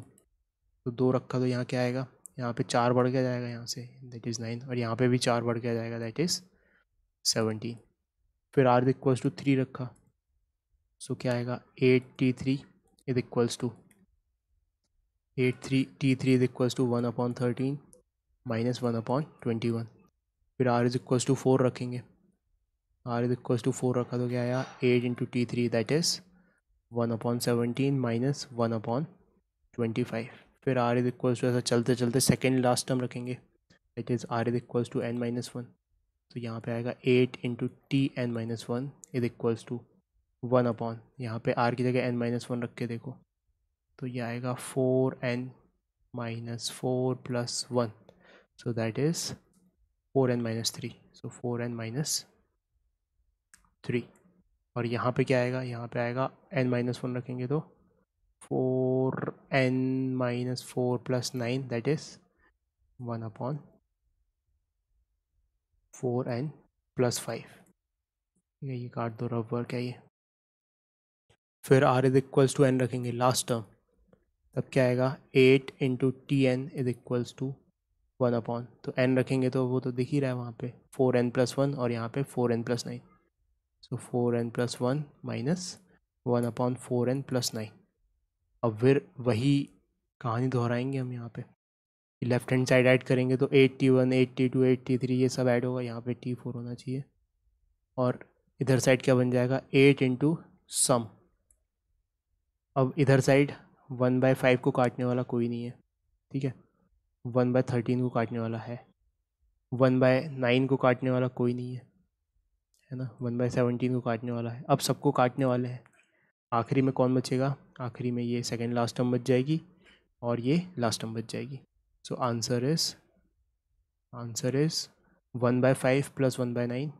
तो दो रखा तो यहाँ क्या आएगा यहाँ पे चार बढ़ गया जाएगा यहाँ से दैट इज़ नाइन और यहाँ पे भी चार बढ़ गया जाएगा दैट इज़ सेवनटीन फिर आर इक्वल्स टू थ्री रखा सो क्या आएगा eight T three is equals to eight three T three is equals to one upon thirteen minus one upon twenty one फिर r is equal to four रखेंगे r is equals to four रखा तो क्या आया eight into T three that is one upon seventeen minus one upon twenty five फिर r is equals to ऐसा चलते चलते सेकेंड लास्ट टर्म रखेंगे that is r is equal to n minus one तो यहाँ पे आएगा eight into T n minus one is equal to one upon यहाँ पे आर की जगह एन माइनस वन रख के देखो तो ये आएगा four n minus four plus one so that is four n minus three so four n minus three और यहाँ पे क्या आएगा यहाँ पे आएगा एन माइनस वन रखेंगे तो four n minus four plus nine that is one upon four n plus five ये काट दो रब वर्क है ये फिर r is equals to n रखेंगे लास्ट टर्म तब क्या आएगा eight into T n is equals to one upon तो एन रखेंगे तो वो तो दिख ही रहा है वहाँ पे फोर एन प्लस वन और यहाँ पे four n plus nine so four n plus one minus one upon four n plus nine अब फिर वही कहानी दोहराएंगे हम यहाँ पे लेफ्ट हैंड साइड ऐड करेंगे तो eight T one eight T two eight T three ये सब ऐड होगा यहाँ पे टी फोर होना चाहिए और इधर साइड क्या बन जाएगा एट इंटू सम अब इधर साइड वन बाय फाइव को काटने वाला कोई नहीं है ठीक है वन बाय थर्टीन को काटने वाला है वन बाय नाइन को काटने वाला कोई नहीं है है ना वन बाय सेवनटीन को काटने वाला है अब सबको काटने वाले हैं आखिरी में कौन बचेगा आखिरी में ये सेकेंड लास्ट टर्म बच जाएगी और ये लास्ट टर्म बच जाएगी so answer is answer is one by five plus one by nine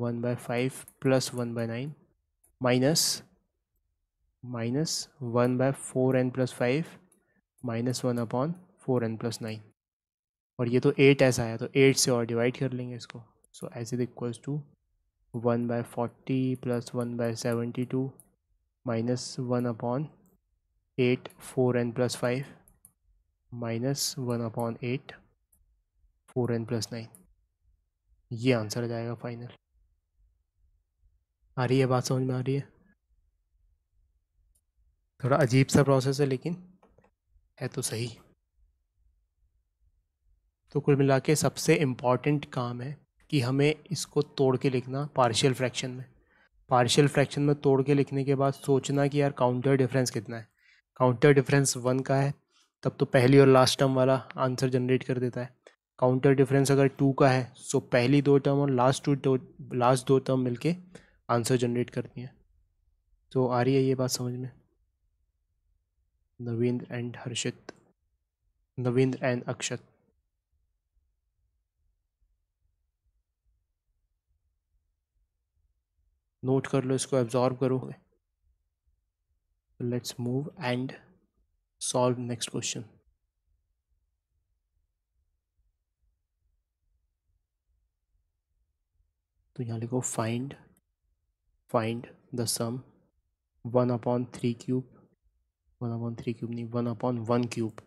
one by five plus one by nine minus minus one by four n plus five minus one upon four n plus nine और ये तो eight ऐसा आया तो eight से और divide कर लेंगे इसको so S is equals to one by forty plus one by seventy two minus one upon eight four n plus five minus one upon eight four n plus nine ये answer आ जाएगा final आ रही है बात समझ में आ रही है थोड़ा अजीब सा प्रोसेस है लेकिन है तो सही तो कुल मिला के सबसे इम्पॉर्टेंट काम है कि हमें इसको तोड़ के लिखना पार्शियल फ्रैक्शन में पार्शियल फ्रैक्शन में तोड़ के लिखने के बाद सोचना कि यार काउंटर डिफरेंस कितना है काउंटर डिफरेंस वन का है तब तो पहली और लास्ट टर्म वाला आंसर जनरेट कर देता है काउंटर डिफरेंस अगर टू का है सो पहली दो टर्म और लास्ट टू लास्ट दो टर्म मिलके आंसर जनरेट करती हैं तो आ रही है ये बात समझ में Navindra and Harshit Navindra and Akshat note कर लो इसको एब्जॉर्ब करोगे let's move and solve next question तो यहाँ लिखो find find the sum one upon three cube one upon three cube नहीं one upon one cube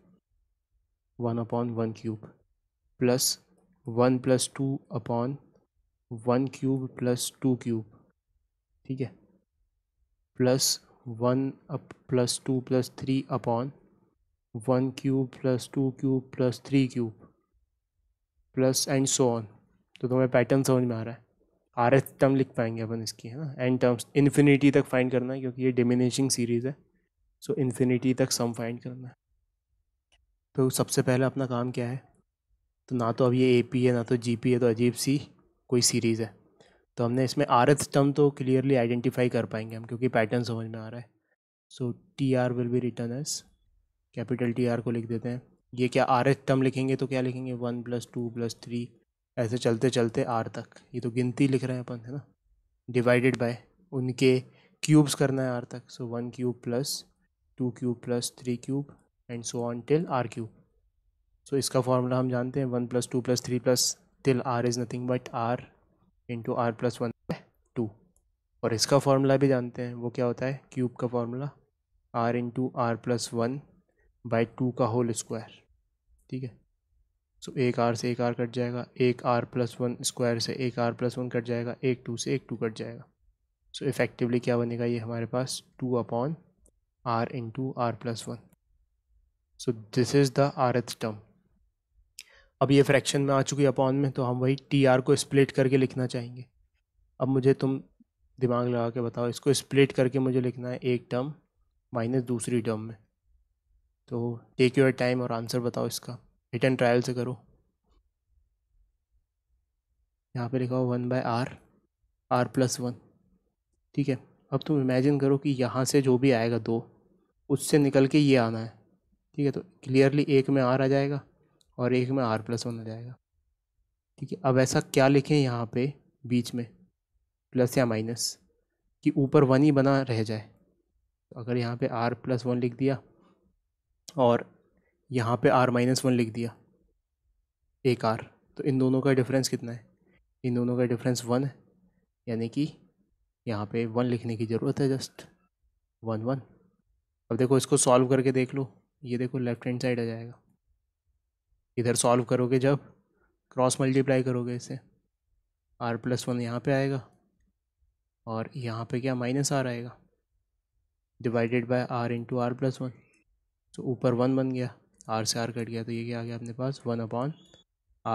one upon one cube plus one plus two upon one cube plus two cube ठीक है plus one up plus two plus three upon one cube plus two cube plus three cube plus and so on तो तुम्हें pattern समझ में आ रहा है R S term लिख पाएंगे अपन इसकी है ना एंड टर्म्स इन्फिनिटी तक फाइंड करना है क्योंकि ये डिमिनिशिंग सीरीज़ है सो so, इन्फिनिटी तक सम फाइंड करना है तो सबसे पहले अपना काम क्या है तो ना तो अब ये ए पी है ना तो जी पी है तो अजीब सी कोई सीरीज़ है तो हमने इसमें आर एथ टर्म तो क्लियरली आइडेंटिफाई कर पाएंगे हम क्योंकि पैटर्न समझ में आ रहा है so T are will be written as capital T are को लिख देते हैं ये क्या आर एथ टर्म लिखेंगे तो क्या लिखेंगे one plus two plus three ऐसे चलते चलते आर तक ये तो गिनती लिख रहे हैं अपन है ना डिवाइडेड बाय उनके क्यूब्स करना है आर तक so one cube plus two cube plus three cube and so on till r cube so इसका फॉर्मूला हम जानते हैं one plus two plus three plus till r is nothing but r into r plus one two और इसका formula भी जानते हैं वो क्या होता है क्यूब का formula r into r plus one by two का होल स्क्वायर ठीक है सो एक आर से एक आर कट जाएगा एक आर प्लस वन स्क्वायर से एक आर प्लस वन कट जाएगा एक टू से एक टू कट जाएगा सो so, इफ़ेक्टिवली क्या बनेगा ये हमारे पास two upon r into r plus 1 so this is the rth term अब ये फ्रैक्शन में आ चुकी है अपॉन में तो हम वही टी आर को स्प्लिट करके लिखना चाहेंगे अब मुझे तुम दिमाग लगा के बताओ इसको स्प्लिट करके मुझे लिखना है एक टर्म माइनस दूसरी टर्म में तो टेक योर टाइम और आंसर बताओ इसका रिटर्न ट्रायल से करो यहाँ पे लिखा हो one by r r plus one ठीक है अब तुम इमेजिन करो कि यहाँ से जो भी आएगा दो उससे निकल के ये आना है ठीक है तो क्लियरली एक में आर आ जाएगा और एक में आर प्लस वन आ जाएगा ठीक है अब ऐसा क्या लिखें यहाँ पे बीच में प्लस या माइनस कि ऊपर वन ही बना रह जाए तो अगर यहाँ पे आर प्लस वन लिख दिया और यहाँ पे आर माइनस वन लिख दिया एक आर तो इन दोनों का डिफरेंस कितना है इन दोनों का डिफरेंस वन है यानी कि यहाँ पे वन लिखने की ज़रूरत है जस्ट वन वन अब देखो इसको सॉल्व करके देख लो ये देखो लेफ्ट हैंड साइड आ जाएगा इधर सॉल्व करोगे जब क्रॉस मल्टीप्लाई करोगे इसे आर प्लस वन यहाँ पर आएगा और यहाँ पे क्या माइनस आर आएगा divided by r into r plus one तो ऊपर वन बन गया आर से आर कट गया तो ये क्या आ गया अपने पास one upon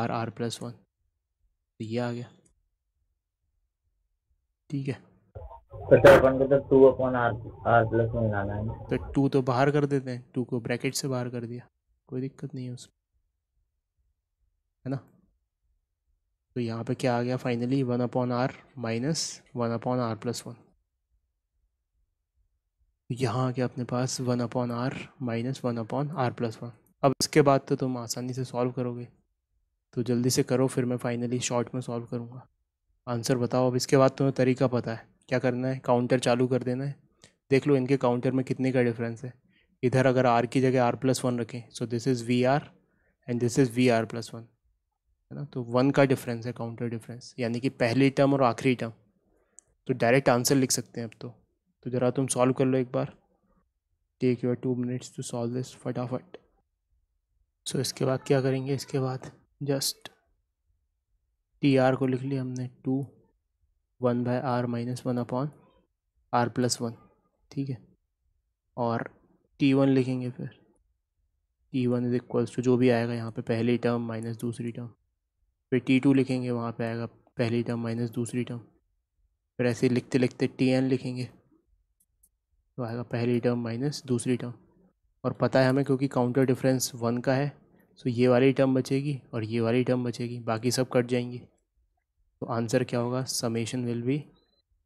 r r plus one तो ये आ गया ठीक है तो तो two upon r r plus तो टू तो बाहर कर देते हैं टू को ब्रैकेट से बाहर कर दिया कोई दिक्कत नहीं है उसमें है ना तो यहाँ पे क्या आ गया finally one upon r minus one upon r plus one यहाँ आ गया अपने पास one upon r minus one upon r plus one अब इसके बाद तो तुम आसानी से सॉल्व करोगे तो जल्दी से करो फिर मैं फाइनली शॉर्ट में सॉल्व करूँगा आंसर बताओ अब इसके बाद तुम्हें तरीका पता है क्या करना है काउंटर चालू कर देना है देख लो इनके काउंटर में कितने का डिफरेंस है इधर अगर आर की जगह आर प्लस वन रखें so this is we r and this is we r plus one है ना तो वन का डिफरेंस है काउंटर डिफरेंस यानी कि पहली टर्म और आखिरी टर्म तो डायरेक्ट आंसर लिख सकते हैं अब तो तो ज़रा तुम सॉल्व कर लो एक बार take your two minutes to solve this फटाफट सो इसके बाद क्या करेंगे इसके बाद जस्ट टी आर को लिख लिया हमने two one by r minus one upon r plus one ठीक है और टी वन लिखेंगे फिर T one is equals to जो भी आएगा यहाँ पे पहली टर्म माइनस दूसरी टर्म फिर टी टू लिखेंगे वहाँ पे आएगा पहली टर्म माइनस दूसरी टर्म फिर ऐसे लिखते लिखते टी एन लिखेंगे तो आएगा पहली टर्म माइनस दूसरी टर्म और पता है हमें क्योंकि काउंटर डिफरेंस वन का है सो तो ये वाली टर्म बचेगी और ये वाली टर्म बचेगी बाकी सब कट जाएंगी तो आंसर क्या होगा समेशन विल बी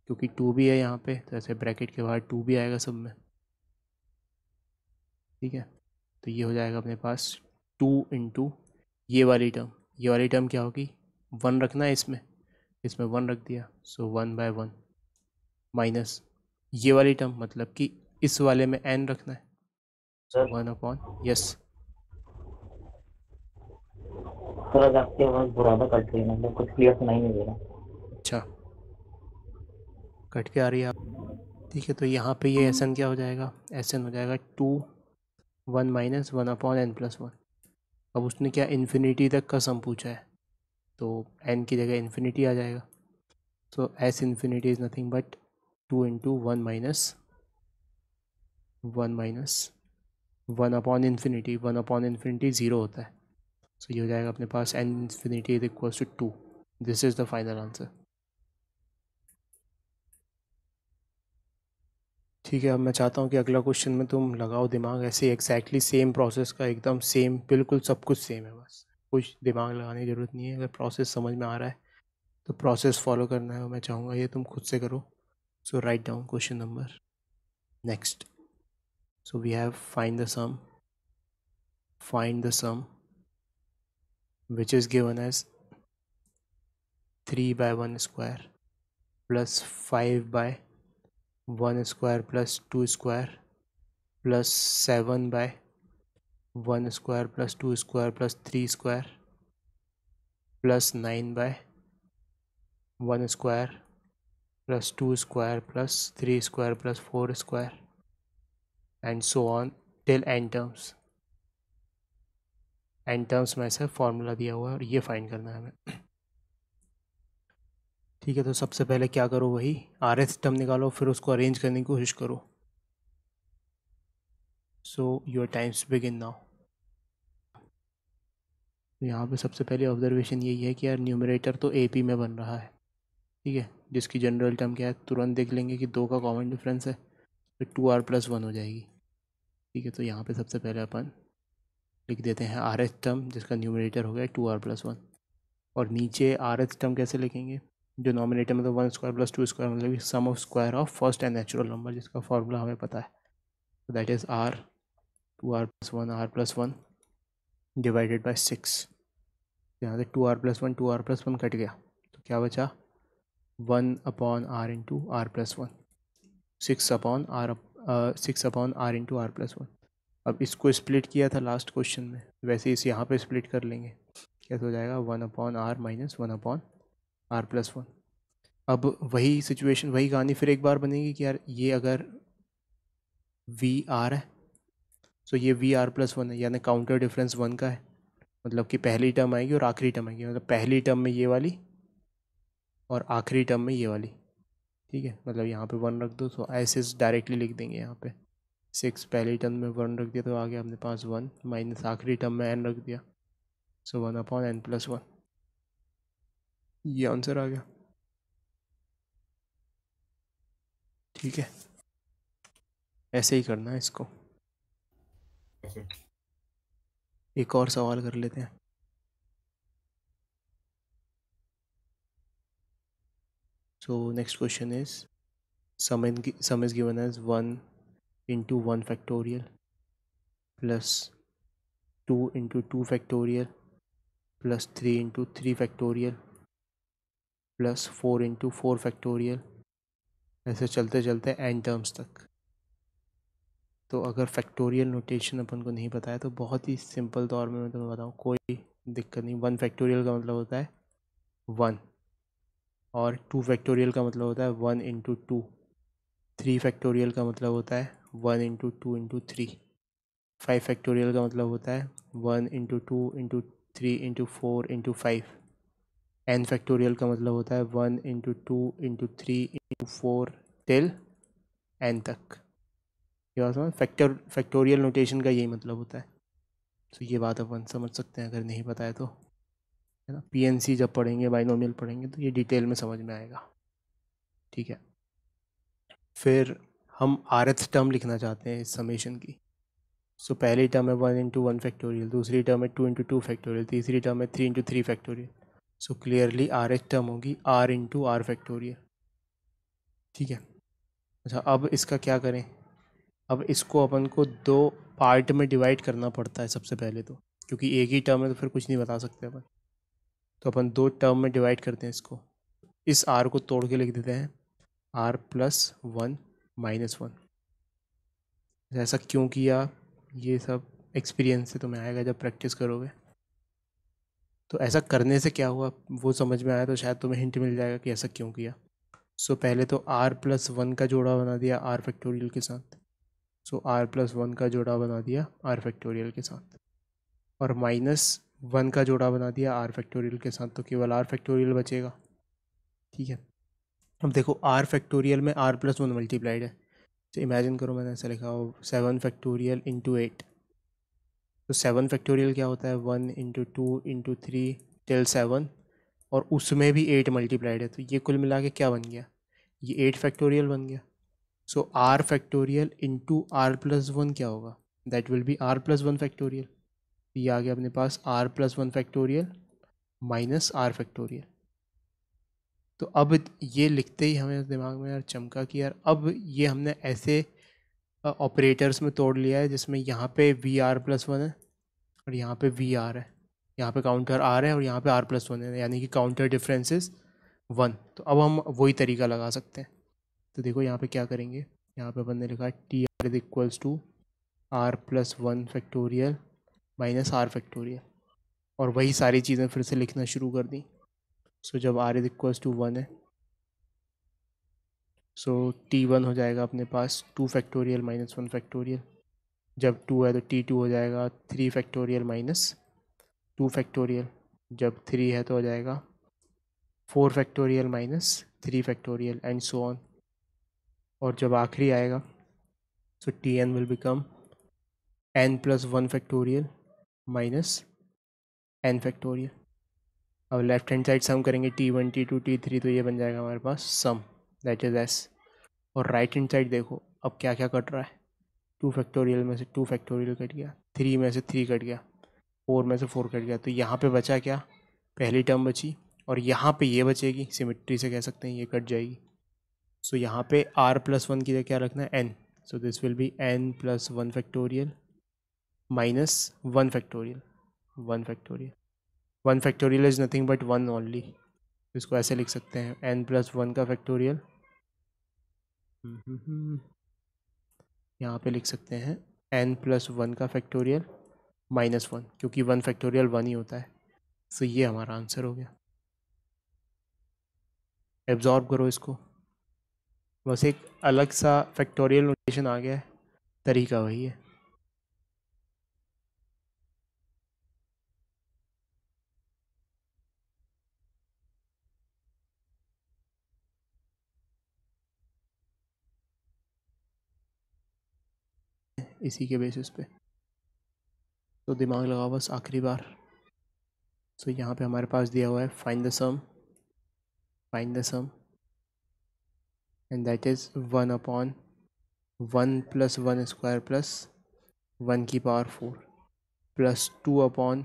क्योंकि टू भी है यहाँ पे तो ऐसे ब्रैकेट के बाहर टू भी आएगा सब में ठीक है तो ये हो जाएगा अपने पास टू इंटू ये वाली टर्म ये वाली टर्म क्या होगी वन रखना है इसमें इसमें वन रख दिया so one by one minus ये वाली टर्म मतलब कि इस वाले में एन रखना है वन अपॉन यस थोड़ा जाके आवाज बुरादा कट रही है मतलब कुछ क्लियर सुनाई नहीं दे रहा अच्छा कट के आ रही है आप ठीक है तो यहाँ पे ये एस एन क्या हो जाएगा एस एन हो जाएगा two one minus one upon n plus one अब उसने क्या इन्फिनिटी तक का सम पूछा है तो एन की जगह इन्फिनिटी आ जाएगा so S infinity is nothing but two into one minus one minus one upon infinity one upon infinity zero होता है सो ये हो जाएगा अपने पास n infinity is equals to two this is the final answer ठीक है अब मैं चाहता हूँ कि अगला क्वेश्चन में तुम लगाओ दिमाग ऐसे एग्जैक्टली सेम प्रोसेस का एकदम सेम बिल्कुल सब कुछ सेम है बस कुछ दिमाग लगाने की ज़रूरत नहीं है अगर प्रोसेस समझ में आ रहा है तो प्रोसेस फॉलो करना है मैं चाहूँगा ये तुम खुद से करो so write down question number next so we have find the sum find the sum which is given as 3 by 1 square plus 5 by 1 square plus 2 square plus 7 by 1 square plus 2 square plus 3 square plus 9 by 1 square plus 2 square plus 3 square plus 4 square and so on till n terms and terms में से formula दिया हुआ है और ये find करना है हमें ठीक है तो सबसे पहले क्या करो वही आर एस टर्म निकालो फिर उसको अरेंज करने की कोशिश करो so your times begin now यहाँ पे सबसे पहले ऑब्जर्वेशन यही है कि यार न्यूमरेटर तो ए पी में बन रहा है ठीक है जिसकी जनरल टर्म क्या है तुरंत देख लेंगे कि दो का कॉमन डिफरेंस है तो टू आर प्लस वन हो जाएगी ठीक है तो यहाँ पे सबसे पहले अपन लिख देते हैं आर एच टर्म जिसका न्यूमिनेटर हो गया टू आर प्लस वन और नीचे आर एच टर्म कैसे लिखेंगे जो नॉमिनेटर तो मतलब one square plus two square मतलब sum of square of first and natural number जिसका फॉर्मूला हमें पता है तो that is r two r plus one r plus one divided by six यहाँ से two r plus one two r plus one cut गया तो क्या बचा one upon r into r plus one six upon r six upon r into r plus one अब इसको split किया था लास्ट क्वेश्चन में वैसे इस यहाँ पे स्प्लिट कर लेंगे कैसे हो जाएगा one upon r minus one upon r plus one अब वही सिचुएशन वही कहानी फिर एक बार बनेगी कि यार ये अगर वी आर है सो ये वी आर प्लस वन है यानी काउंटर डिफरेंस वन का है मतलब कि पहली टर्म आएगी और आखिरी टर्म आएगी मतलब पहली टर्म में ये वाली और आखिरी टर्म में ये वाली ठीक है मतलब यहाँ पे वन रख दो तो ऐसे डायरेक्टली लिख देंगे यहाँ पे सिक्स पहली टर्म में वन रख दिया तो आ गया पास वन माइनस आखिरी टर्म में एन रख दिया so one upon n plus one ये आंसर आ गया ठीक है ऐसे ही करना है इसको एक और सवाल कर लेते हैं so next question is sum समय given as one into 1 factorial plus 2 into 2 factorial plus 3 into 3 factorial plus four into four factorial ऐसे चलते चलते एंड टर्म्स तक तो अगर फैक्टोरियल नोटेशन अपन को नहीं पता है तो बहुत ही सिंपल तौर में मैं तुम्हें बताऊँ कोई दिक्कत नहीं वन फैक्टोरियल का मतलब होता है वन और टू फैक्टोरियल का मतलब होता है one into two three factorial का मतलब होता है one into two into three five factorial का मतलब होता है one into two into three into four into five n factorial का मतलब होता है one into two into three into four till n तक ये बात समझ फैक्टर फैक्टोरियल नोटेशन का यही मतलब होता है तो ये बात अपन समझ सकते हैं अगर नहीं पता है तो है ना सी जब पढ़ेंगे बाइनोमियल पढ़ेंगे तो ये डिटेल में समझ में आएगा ठीक है फिर हम एथ टर्म लिखना चाहते हैं इस समेशन की सो so, पहली टर्म है वन इंटू वन फैक्टोरियल दूसरी टर्म है टू इंटू टू फैक्टोरियल तीसरी टर्म है three into three factorial so clearly r th term होगी आर इंटू आर फैक्टोरियल ठीक है अच्छा अब इसका क्या करें अब इसको अपन को दो पार्ट में डिवाइड करना पड़ता है सबसे पहले तो क्योंकि एक ही टर्म है तो फिर कुछ नहीं बता सकते अपन तो अपन दो टर्म में डिवाइड करते हैं इसको इस आर को तोड़ के लिख देते हैं r plus one minus one ऐसा क्यों किया ये सब एक्सपीरियंस से तुम्हें आएगा जब प्रैक्टिस करोगे तो ऐसा करने से क्या हुआ वो समझ में आया तो शायद तुम्हें हिंट मिल जाएगा कि ऐसा क्यों किया सो so, पहले तो आर प्लस वन का जोड़ा बना दिया आर फैक्टोरियल के साथ सो आर प्लस वन का जोड़ा बना दिया आर फैक्टोरियल के साथ और माइनस वन का जोड़ा बना दिया आर फैक्टोरियल के साथ तो केवल आर फैक्टोरियल बचेगा ठीक है अब देखो आर फैक्टोरियल में आर प्लस वन मल्टीप्लाइड है तो इमेजिन करो मैंने ऐसा लिखा हो सेवन फैक्टोरियल इंटू एट तो सेवन फैक्टोरियल क्या होता है one into two into three till seven और उसमें भी एट मल्टीप्लाइड है तो ये कुल मिला के क्या बन गया ये एट फैक्टोरियल बन गया so r factorial into r plus one क्या होगा that will be r plus one factorial ये आ गया अपने पास r plus one factorial minus r factorial तो अब ये लिखते ही हमें दिमाग में यार चमका कि यार अब ये हमने ऐसे ऑपरेटर्स में तोड़ लिया है जिसमें यहाँ पे वी आर प्लस वन है और यहाँ पे वी आर है यहाँ पे काउंटर आर है और यहाँ पे आर प्लस वन है यानी कि काउंटर डिफरेंसेस वन तो अब हम वही तरीका लगा सकते हैं तो देखो यहाँ पे क्या करेंगे यहाँ पे अपन ने लिखा t are is equals to r plus one factorial minus r factorial और वही सारी चीज़ें फिर से लिखना शुरू कर दी सो so, जब r is equals to one है सो टी वन हो जाएगा अपने पास two factorial minus one factorial जब टू है तो टी टू हो जाएगा three factorial minus two factorial जब थ्री है तो हो जाएगा four factorial minus three factorial and so on और जब आखिरी आएगा so t n will become n plus one factorial minus n factorial अब लेफ्ट हैंड साइड सम करेंगे t one t two t three तो ये बन जाएगा हमारे पास सम दैट इज़ एस और राइट हैंड साइड देखो अब क्या क्या कट रहा है टू फैक्टोरियल में से टू फैक्टोरियल कट गया थ्री में से थ्री कट गया फोर में से फोर कट गया तो यहाँ पे बचा क्या पहली टर्म बची और यहाँ पे ये बचेगी सिमिट्री से कह सकते हैं ये कट जाएगी सो so, यहाँ पे आर प्लस वन की जगह क्या रखना है n so this will be n plus one factorial minus one factorial one factorial one factorial is nothing but one only इसको ऐसे लिख सकते हैं एन प्लस वन का फैक्टोरियल यहाँ पे लिख सकते हैं एन प्लस वन का फैक्टोरियल माइनस वन क्योंकि वन फैक्टोरियल वन ही होता है सो ये हमारा आंसर हो गया एब्ज़ॉर्ब करो इसको बस एक अलग सा फैक्टोरियल नोटेशन आ गया है तरीका वही है इसी के बेसिस पे तो दिमाग लगाओ बस आखिरी बार सो so, यहाँ पे हमारे पास दिया हुआ है find the sum find the sum and that is one upon one plus one square plus one की power four plus two upon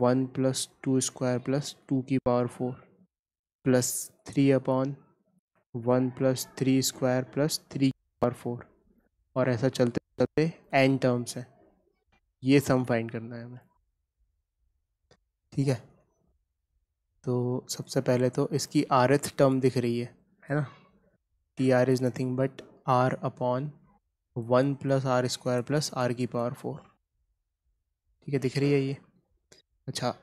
one plus two square plus two की power four plus three upon one plus three square plus three की power four और ऐसा चलते total पे N terms हैं ये sum find करना है हमें ठीक है तो सबसे पहले तो इसकी आरथ टर्म दिख रही है है ना t are is nothing but r upon one plus r square plus r की पावर फोर ठीक है दिख रही है ये अच्छा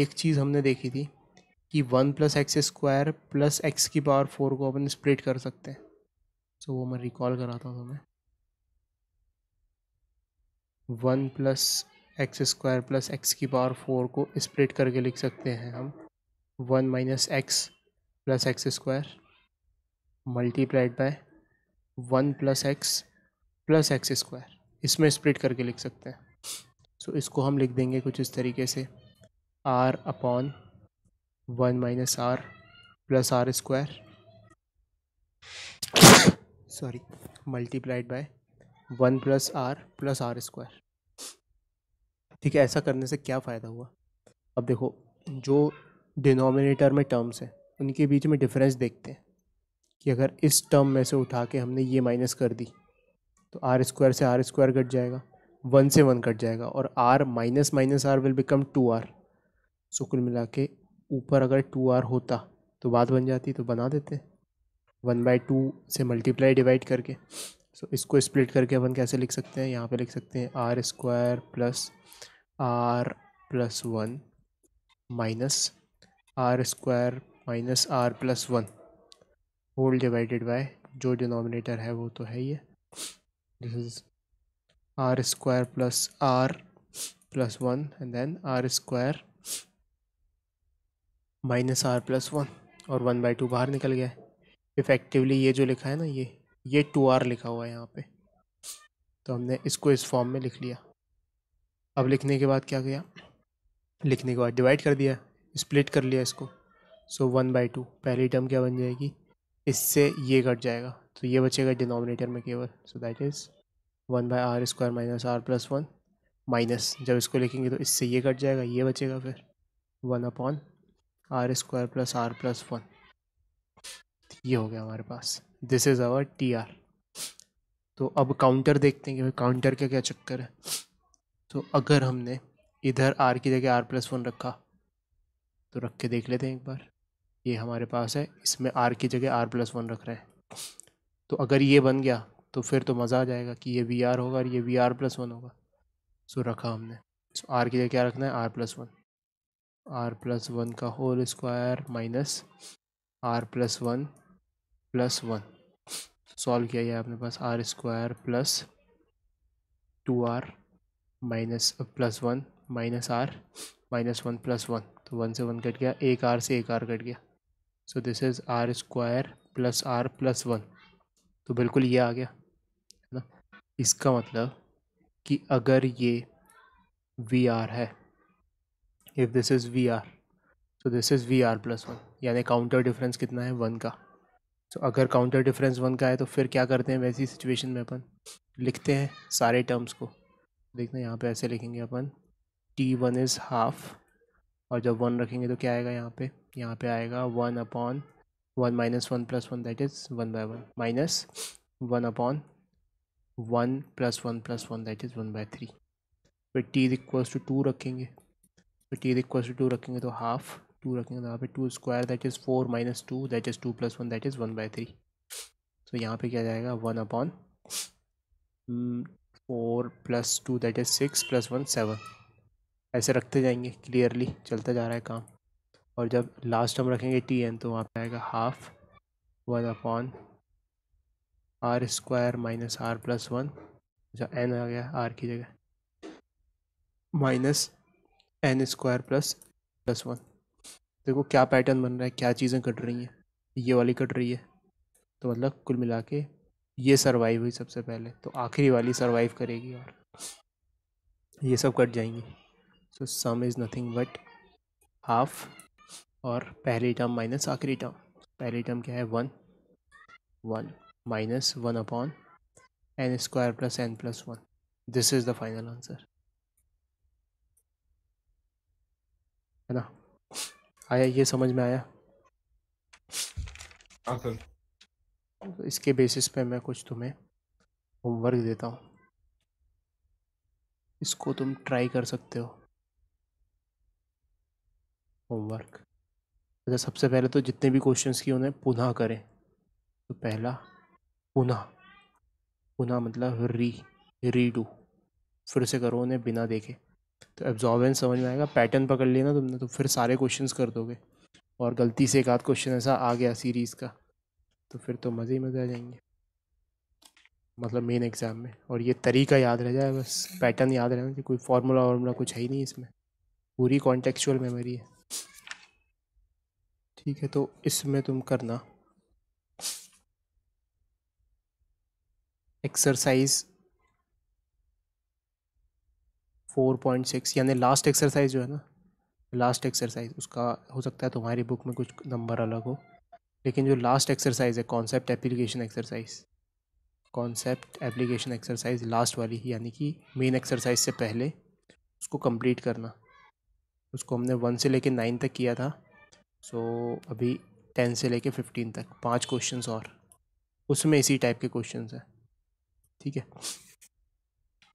एक चीज़ हमने देखी थी कि one plus x square plus x की पावर फोर को अपन स्प्लिट कर सकते हैं सो so, वो मैं रिकॉल कराता हूँ तुम्हें one plus x square plus x की पावर फोर को स्प्लिट करके लिख सकते हैं हम one minus x plus x square multiplied by one plus x plus x square इसमें स्प्लिट करके लिख सकते हैं सो so, इसको हम लिख देंगे कुछ इस तरीके से r upon one minus r plus r square sorry multiplied by one plus r plus r square ठीक है ऐसा करने से क्या फ़ायदा हुआ अब देखो जो डिनोमिनेटर में टर्म्स हैं उनके बीच में डिफरेंस देखते हैं कि अगर इस टर्म में से उठा के हमने ये माइनस कर दी तो आर स्क्वायर से आर स्क्वायर कट जाएगा वन से वन कट जाएगा और r minus minus r will become two r so कुल मिला के ऊपर अगर टू आर होता तो बात बन जाती तो बना देते वन बाई टू से मल्टीप्लाई डिवाइड करके सो इसको स्प्लिट करके अपन कैसे लिख सकते हैं यहाँ पे लिख सकते हैं r square plus r plus one minus r square minus r plus one whole divided by जो डिनोमिनेटर है वो तो है ये this is r square plus r plus one and then r square minus r plus one और one by two बाहर निकल गया है इफ़ेक्टिवली ये जो लिखा है ना ये ये टू आर लिखा हुआ है यहाँ पे तो हमने इसको इस फॉर्म में लिख लिया अब लिखने के बाद क्या किया लिखने के बाद डिवाइड कर दिया स्प्लिट कर लिया इसको सो वन बाई टू पहली टर्म क्या बन जाएगी इससे ये कट जाएगा तो ये बचेगा डिनोमिनेटर में केवल so that is one by r square minus r plus one minus जब इसको लिखेंगे तो इससे ये कट जाएगा ये बचेगा फिर one upon r square plus r plus one ये हो गया हमारे पास this is our t r तो अब काउंटर देखते हैं कि भाई काउंटर का क्या चक्कर है तो अगर हमने इधर आर की जगह आर प्लस वन रखा तो रख के देख लेते हैं एक बार ये हमारे पास है इसमें आर की जगह आर प्लस वन रख रहे हैं तो अगर ये बन गया तो फिर तो मज़ा आ जाएगा कि ये वी आर होगा और ये वी आर प्लस वन होगा सो रखा हमने सो आर की जगह क्या रखना है r plus one r plus one का whole square minus r plus one plus one solve किया गया अपने पास r square plus two r minus plus one minus r minus one plus one तो वन से वन कट गया एक r से एक आर कट गया so this is r square plus r plus one तो बिल्कुल ये आ गया है ना इसका मतलब कि अगर ये वी आर है if this is we r so this is we r plus one यानी काउंटर डिफरेंस कितना है वन का तो अगर काउंटर डिफरेंस वन का है तो फिर क्या करते हैं वैसी सिचुएशन में अपन लिखते हैं सारे टर्म्स को देखते हैं यहाँ पे ऐसे लिखेंगे अपन टी वन इज़ हाफ और जब वन रखेंगे तो क्या आएगा यहाँ पे यहाँ पे आएगा one upon one minus one plus one that is one by one minus one upon one plus one plus one that is one by three फिर t is equals to two रखेंगे फिर t is equals to two रखेंगे तो half two रखेंगे तो यहाँ पे two square that is four minus two that is two plus one that is one by three तो यहाँ पे क्या जाएगा one upon four plus two that is six plus one seven ऐसे रखते जाएंगे क्लियरली चलता जा रहा है काम और जब लास्ट हम रखेंगे टी एन तो वहाँ पे आएगा half one upon r square minus r plus one अच्छा एन आ गया आर की जगह minus n square plus plus one देखो क्या पैटर्न बन रहा है क्या चीज़ें कट रही हैं ये वाली कट रही है तो मतलब कुल मिला के ये सर्वाइव हुई सबसे पहले तो आखिरी वाली सर्वाइव करेगी और ये सब कट जाएंगी so sum is nothing but half और पहली टर्म माइनस आखिरी टर्म पहली टर्म क्या है one one minus one upon n square plus n plus one this is the final answer है ना आया ये समझ में आया हाँ सर तो इसके बेसिस पे मैं कुछ तुम्हें होमवर्क देता हूँ इसको तुम ट्राई कर सकते हो होमवर्क अच्छा सबसे पहले तो जितने भी क्वेश्चंस किए उन्हें पुनः करें तो पहला पुनः पुनः मतलब री रीडू फिर से करो उन्हें बिना देखे तो एब्जॉर्बेंस समझ में आएगा पैटर्न पकड़ लिया ना तुमने तो फिर सारे क्वेश्चंस कर दोगे और गलती से एक आध क्वेश्चन ऐसा आ गया सीरीज़ का तो फिर तो मज़े ही मज़े आ जाएंगे मतलब मेन एग्ज़ाम में और ये तरीका याद रह जाए बस पैटर्न याद रहना कि कोई फार्मूला वार्मूला कुछ है ही नहीं इसमें पूरी कॉन्टेक्चुअल मेमोरी है ठीक है तो इसमें तुम करना एक्सरसाइज फोर पॉइंट सिक्स यानी लास्ट एक्सरसाइज जो है ना लास्ट एक्सरसाइज उसका हो सकता है तुम्हारी बुक में कुछ नंबर अलग हो लेकिन जो लास्ट एक्सरसाइज है concept application exercise concept application exercise last वाली यानी कि मेन एक्सरसाइज से पहले उसको कंप्लीट करना उसको हमने वन से लेके नाइन तक किया था सो so, अभी टेन से लेके फिफ्टीन तक पांच क्वेश्चंस और उसमें इसी टाइप के क्वेश्चंस हैं ठीक है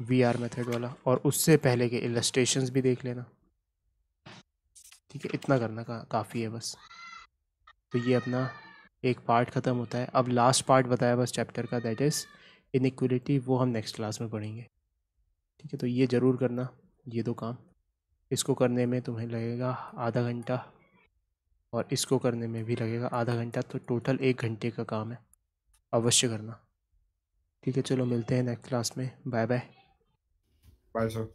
वी आर मेथड वाला और उससे पहले के इलस्ट्रेशन भी देख लेना ठीक है इतना करना का, काफ़ी है बस तो ये अपना एक पार्ट ख़त्म होता है अब लास्ट पार्ट बताया बस चैप्टर का दैट इज़ इनिक्वलिटी वो हम नेक्स्ट क्लास में पढ़ेंगे ठीक है तो ये ज़रूर करना ये दो तो काम इसको करने में तुम्हें लगेगा आधा घंटा और इसको करने में भी लगेगा आधा घंटा तो टोटल एक घंटे का काम है अवश्य करना ठीक है चलो मिलते हैं नेक्स्ट क्लास में बाय बाय Bye,